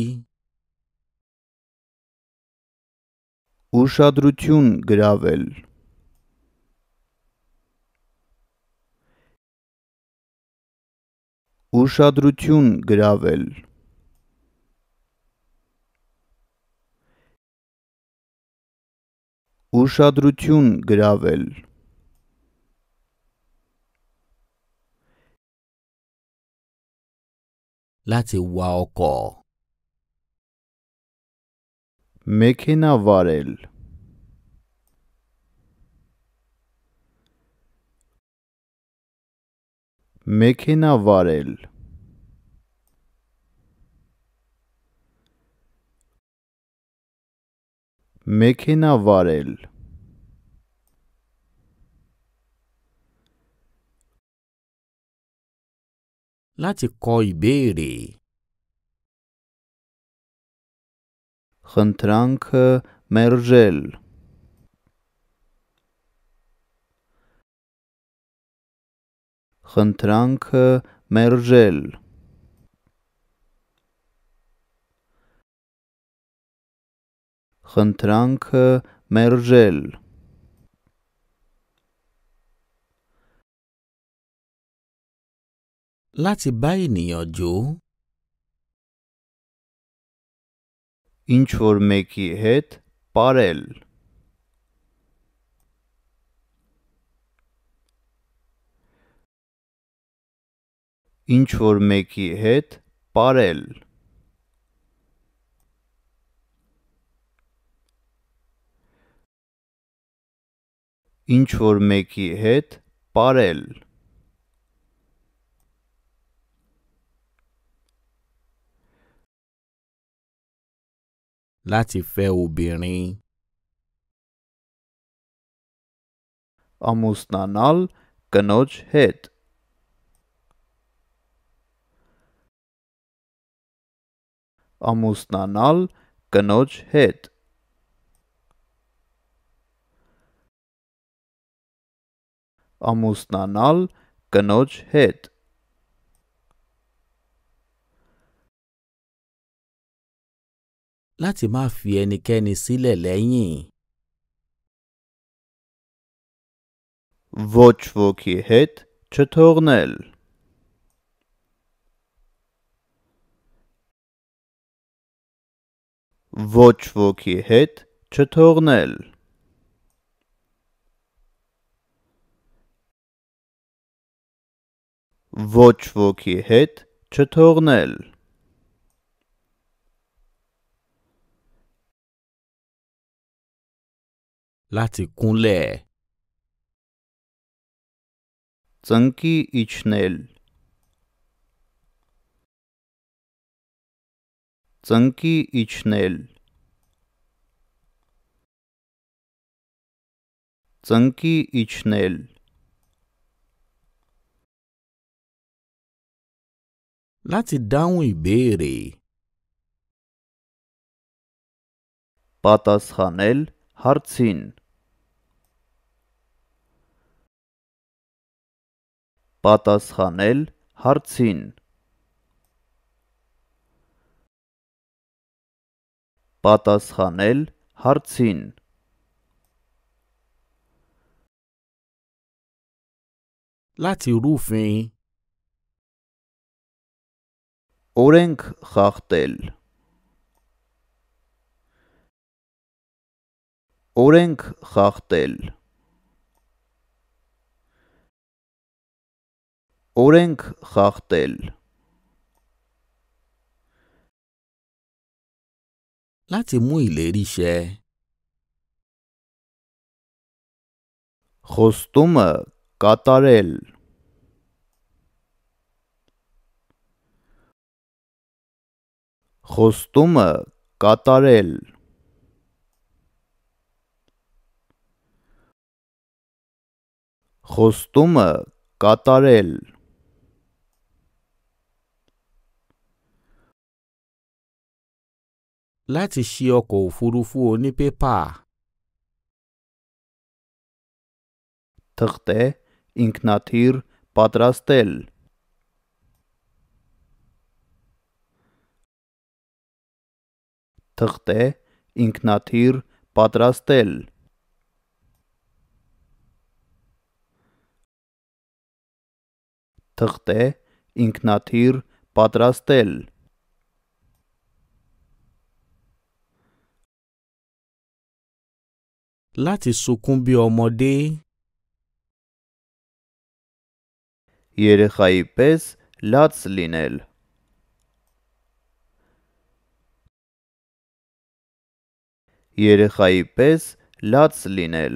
Ուշադրություն գրավել։ ուշադրություն գրավել ուշադրություն գրավել Láti wa ọkọ̀. Մեքենա վարել մեքենա վարել մեքենա վարել Láti kọ ìbéèrè Խնդրանքը մերժել խնդրանքը մերժել խնդրանքը մերժել Láti bá ènìyàn jó ինչ որ մեկի հետ parel ինչ որ մեկի հետ ապարել ինչ որ մեկի հետ ապարել láti fẹ́ obìnrin. Ամուսնանալ կնոջ հետ ամուսնանալ կնոջ հետ ամուսնանալ կնոջ հետ láti má fi ẹnikẹ́ni sílẹ̀ lẹ́yìn. Ոչ ոքի հետ չթողնել։ ոչ ոքի հետ չթողնել։ Ոչ ոքի հետ չթողնել։ Láti kúnlẹ̀. Ծնկի իջնել ծնկի իջնել ծնկի իջնել Láti dáhùn ìbéèrè. Պատասխանել հարցին։ Պատասխանել հարցին։ պատասխանել հարցին Láti rúfin Օրենք խախտել Օրենք խախտել Օրենք խախտել láti mú ìlérí ṣẹ. Խոստումը կատարել Խոստումը կատարել Խոստումը կատարել láti ṣe ọkọ̀ òfurufú onípépà. Թղթե ինքնաթիռ պատրաստել Թղթե ինքնաթիռ պատրաստել Թղթե ինքնաթիռ պատրաստել láti sunkún bí ọmọdé. Երեխայի պես լաց լինել։ Երեխայի պես լաց լինել։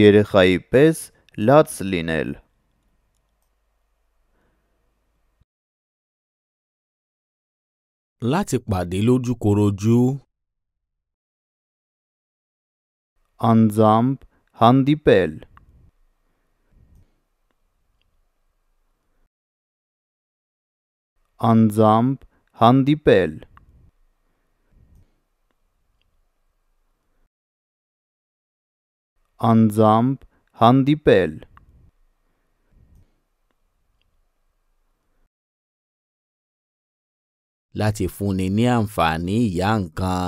Երեխայի պես լաց լինել։ láti pàdé lójúkorojú. Անձամբ հանդիպել Անձամբ հանդիպել Անձամբ հանդիպել láti fúnni ni àǹfààní ìyá nǹkan.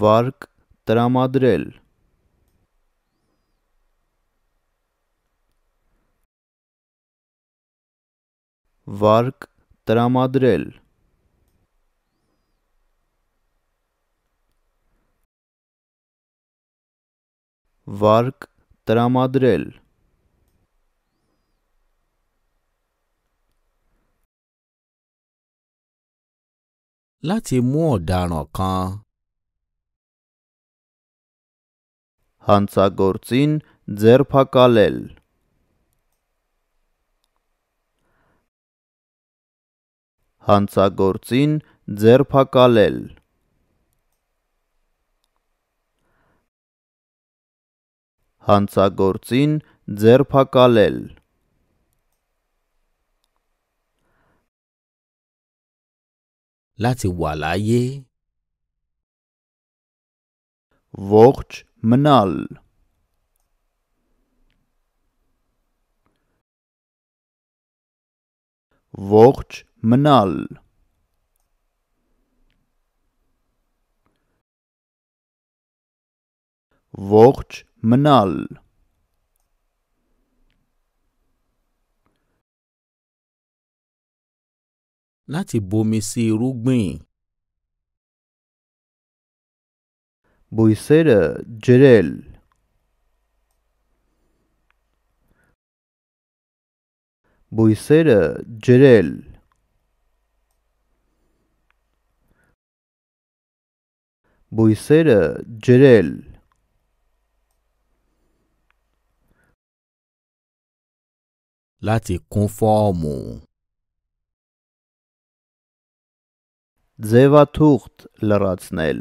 Vark Tramadrel Vark Tramadrel Work Tramadrel Work Tramadrel láti mú ọ̀daràn kan. Հանցագործին ձերբակալել Հանցագործին ձերբակալել Հանցագործին ձերբակալել láti wà láyé. Wort mnal. Wort mnal. Wort mnal. láti bomi sí irúgbìn. Buisera Jerel Buisera Jerel Buisera Jerel láti kún fọ́ọ̀mù. ձևաթուղթ լրացնել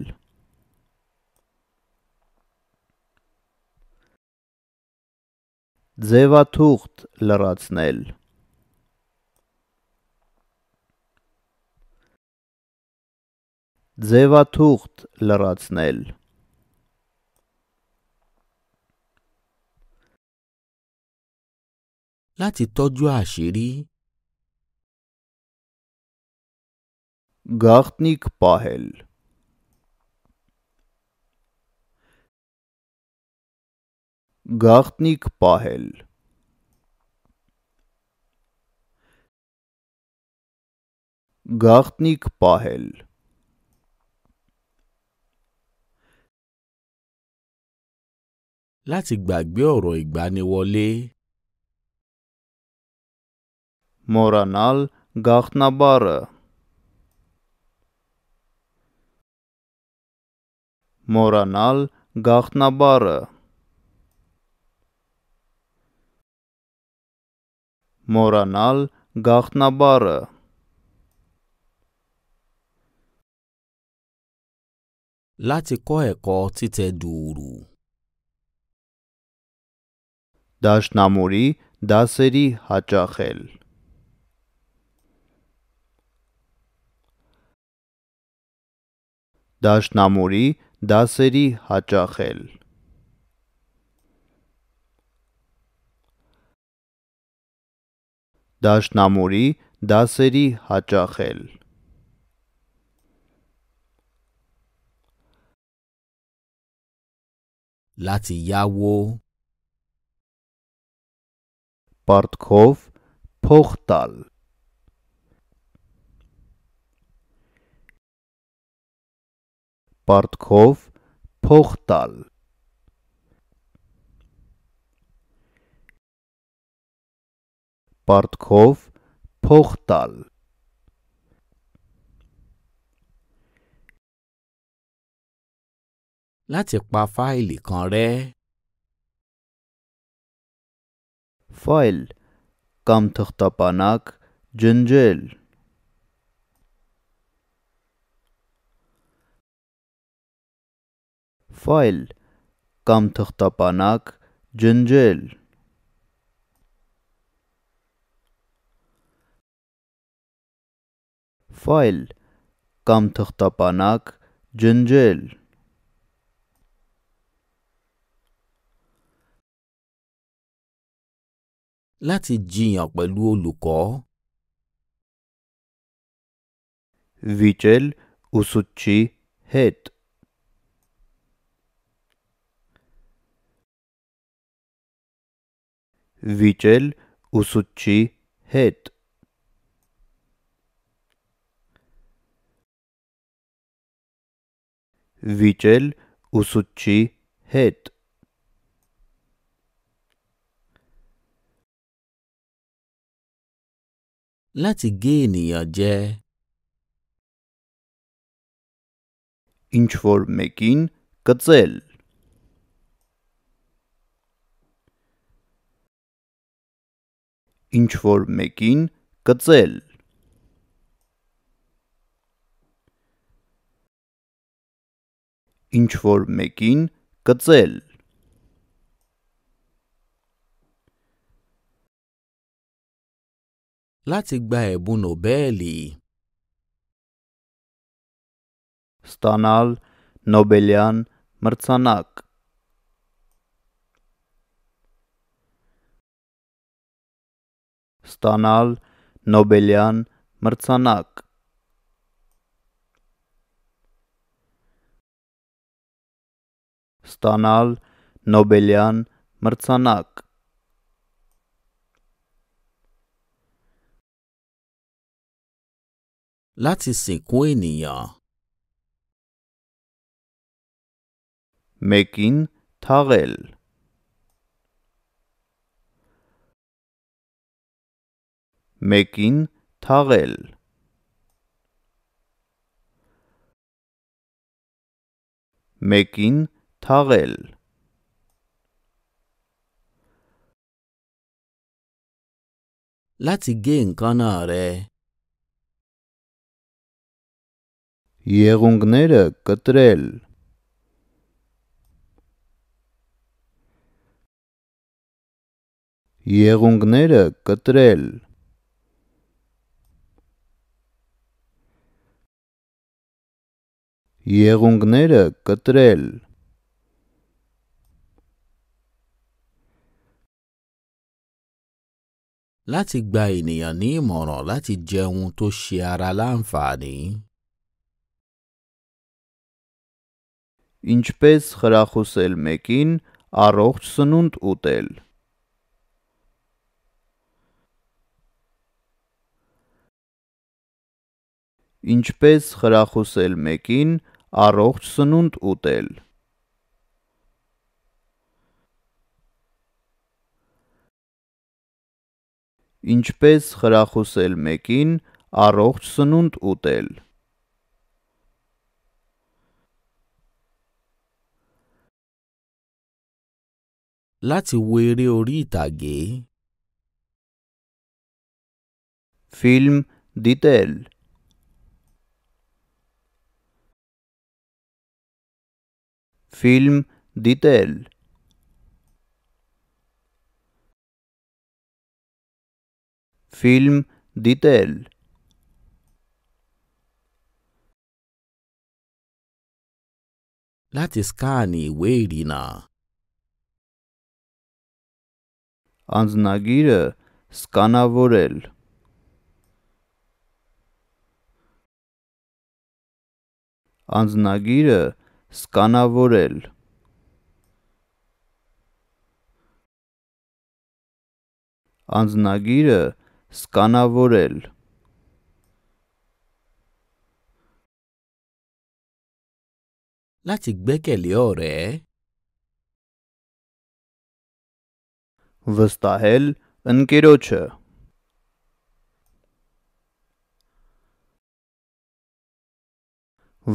ձևաթուղթ լրացնել ձևաթուղթ լրացնել láti tọ́jú àṣírí գաղտնիք պահել։ Գաղտնիք պահել։ Գաղտնիք պահել։ Láti gbàgbé ọ̀rọ̀ ìgbaniwọlé մորանալ գաղտնաբարը մոռանալ գաղտնաբառը մոռանալ գաղտնաբառը láti kọ́ ẹ̀kọ́ títẹ dùùrù. Դաշնամուրի դասերի հաճախել Դաշնամուրի դասերի հաճախել դաշնամուրի դասերի հաճախել láti yáwó պարտքով փող տալ պարտքով փող տալ։ Պարտքով փող տալ։ Láti pa fáìlì kan rẹ́. Fáìl կամ թղթապանակ ջնջել։ ֆայլ կամ թղթապանակ ջնջել ֆայլ կամ թղթապանակ ջնջել láti jiyàn pẹ̀lú olùkọ́ վիճել ուսուցչի հետ վիճել ուսուցչի հետ։ վիճել ուսուցչի հետ։ Láti gé ènìyàn jẹ. Ինչ որ մեկին կծել։ ինչ որ մեկին կծել։ Ինչ որ մեկին կծել։ Láti gba ẹ̀bùn Nobẹ́ẹ̀lì ստանալ Նոբելյան մրցանակ ստանալ Նոբելյան մրցանակ։ ստանալ Նոբելյան մրցանակ։ Láti sìnkú ènìyàn. Մեկին թաղել։ մեկին թաղել մեկին թաղել Láti gé nǹkan náà rẹ. Եղունգները կտրել Եղունգները կտրել եղունգները կտրել Láti gba ènìyàn ní ìmọ̀ràn láti jẹun tó ṣe ara láǹfààní. Ինչպես խրախուսել մեկին առողջ սնունդ ուտել։ Ինչպես խրախուսել մեկին առողջ սնունդ ուտել։ Ինչպես խրախուսել մեկին առողջ սնունդ ուտել։ Láti wo eré orí ìtàgé. Ֆիլմ դիտել ֆիլմ դիտել ֆիլմ դիտել Láti skáàni ìwé ìrìnnà. Անձնագիրը սկանավորել։ Անձնագիրը Սկանավորել Անձնագիրը սկանավորել Láti gbẹ́kẹ̀lé ọ̀rẹ́. Վստահել ընկերոջը։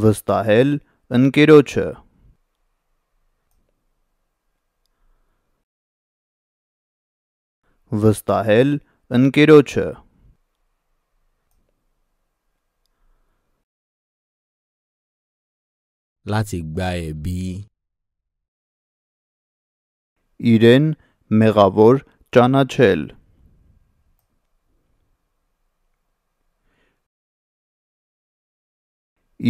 Վստահել Ընկերոջը վստահել ընկերոջը láti gba ẹ̀bi իրեն մեղավոր ճանաչել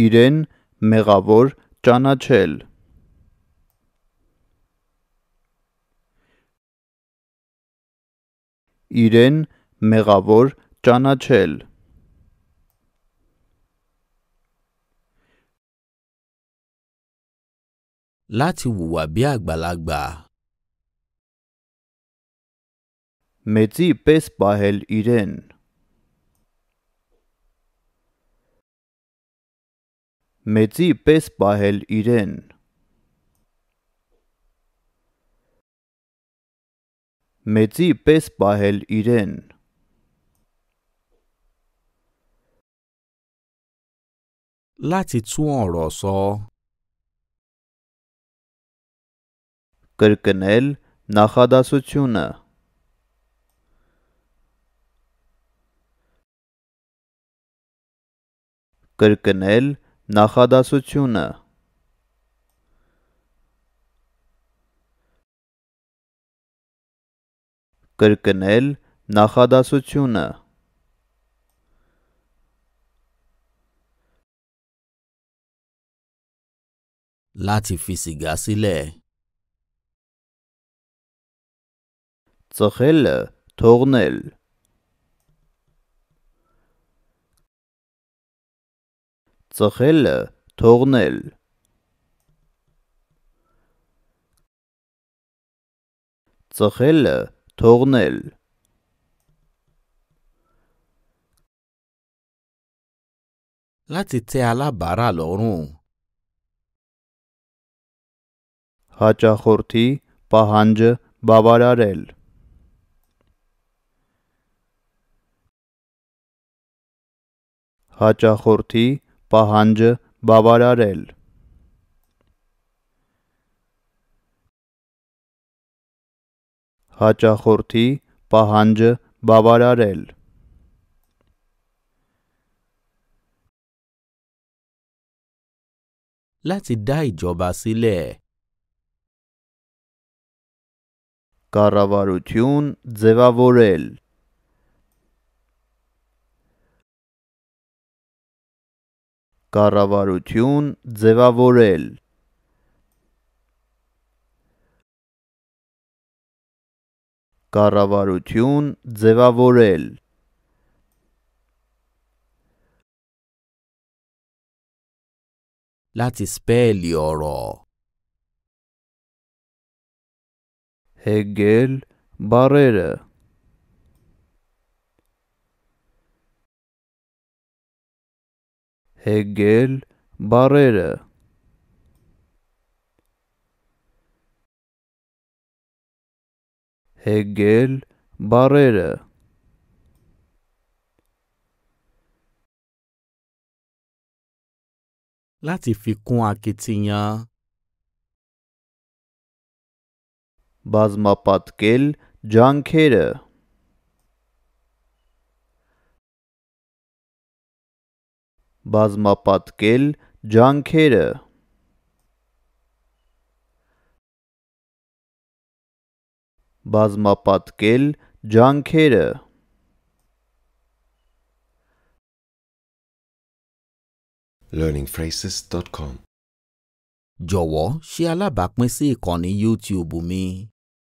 իրեն մեղավոր ճանաչել իրեն մեղավոր ճանաչել láti hùwà bí àgbàlagbà մեծի պես պահել իրեն մեծի պես պահել իրեն։ Մեծի պես պահել իրեն։ Láti tú ọ̀rọ̀ sọ. Կրկնել նախադասությունը։ Կրկնել նախադասությունը կրկնել նախադասությունը Láti fi sìgá sílẹ̀. Ծխելը թողնել ծխելը թողնել ծխելը թողնել Láti tẹ́ alábàárà lọ́rùn. Հաճախորդի պահանջը բավարարել։ Հաճախորդի պահանջը բավարարել հաճախորդի պահանջը բավարարել Láti dá ìjọba sílẹ̀. Կառավարություն ձևավորել կառավարություն ձևավորել կառավարություն ձևավորել Lati spelioro Hegel barrera հեգել բառերը հեգել բառերը láti fi kún akitiyan բազմապատկել ջանքերը բազմապատկել ջանքերը բազմապատկել ջանքերը learningphrases.com Jọ̀wọ́ ṣe alábàápín sí ìkànnì YouTube mi.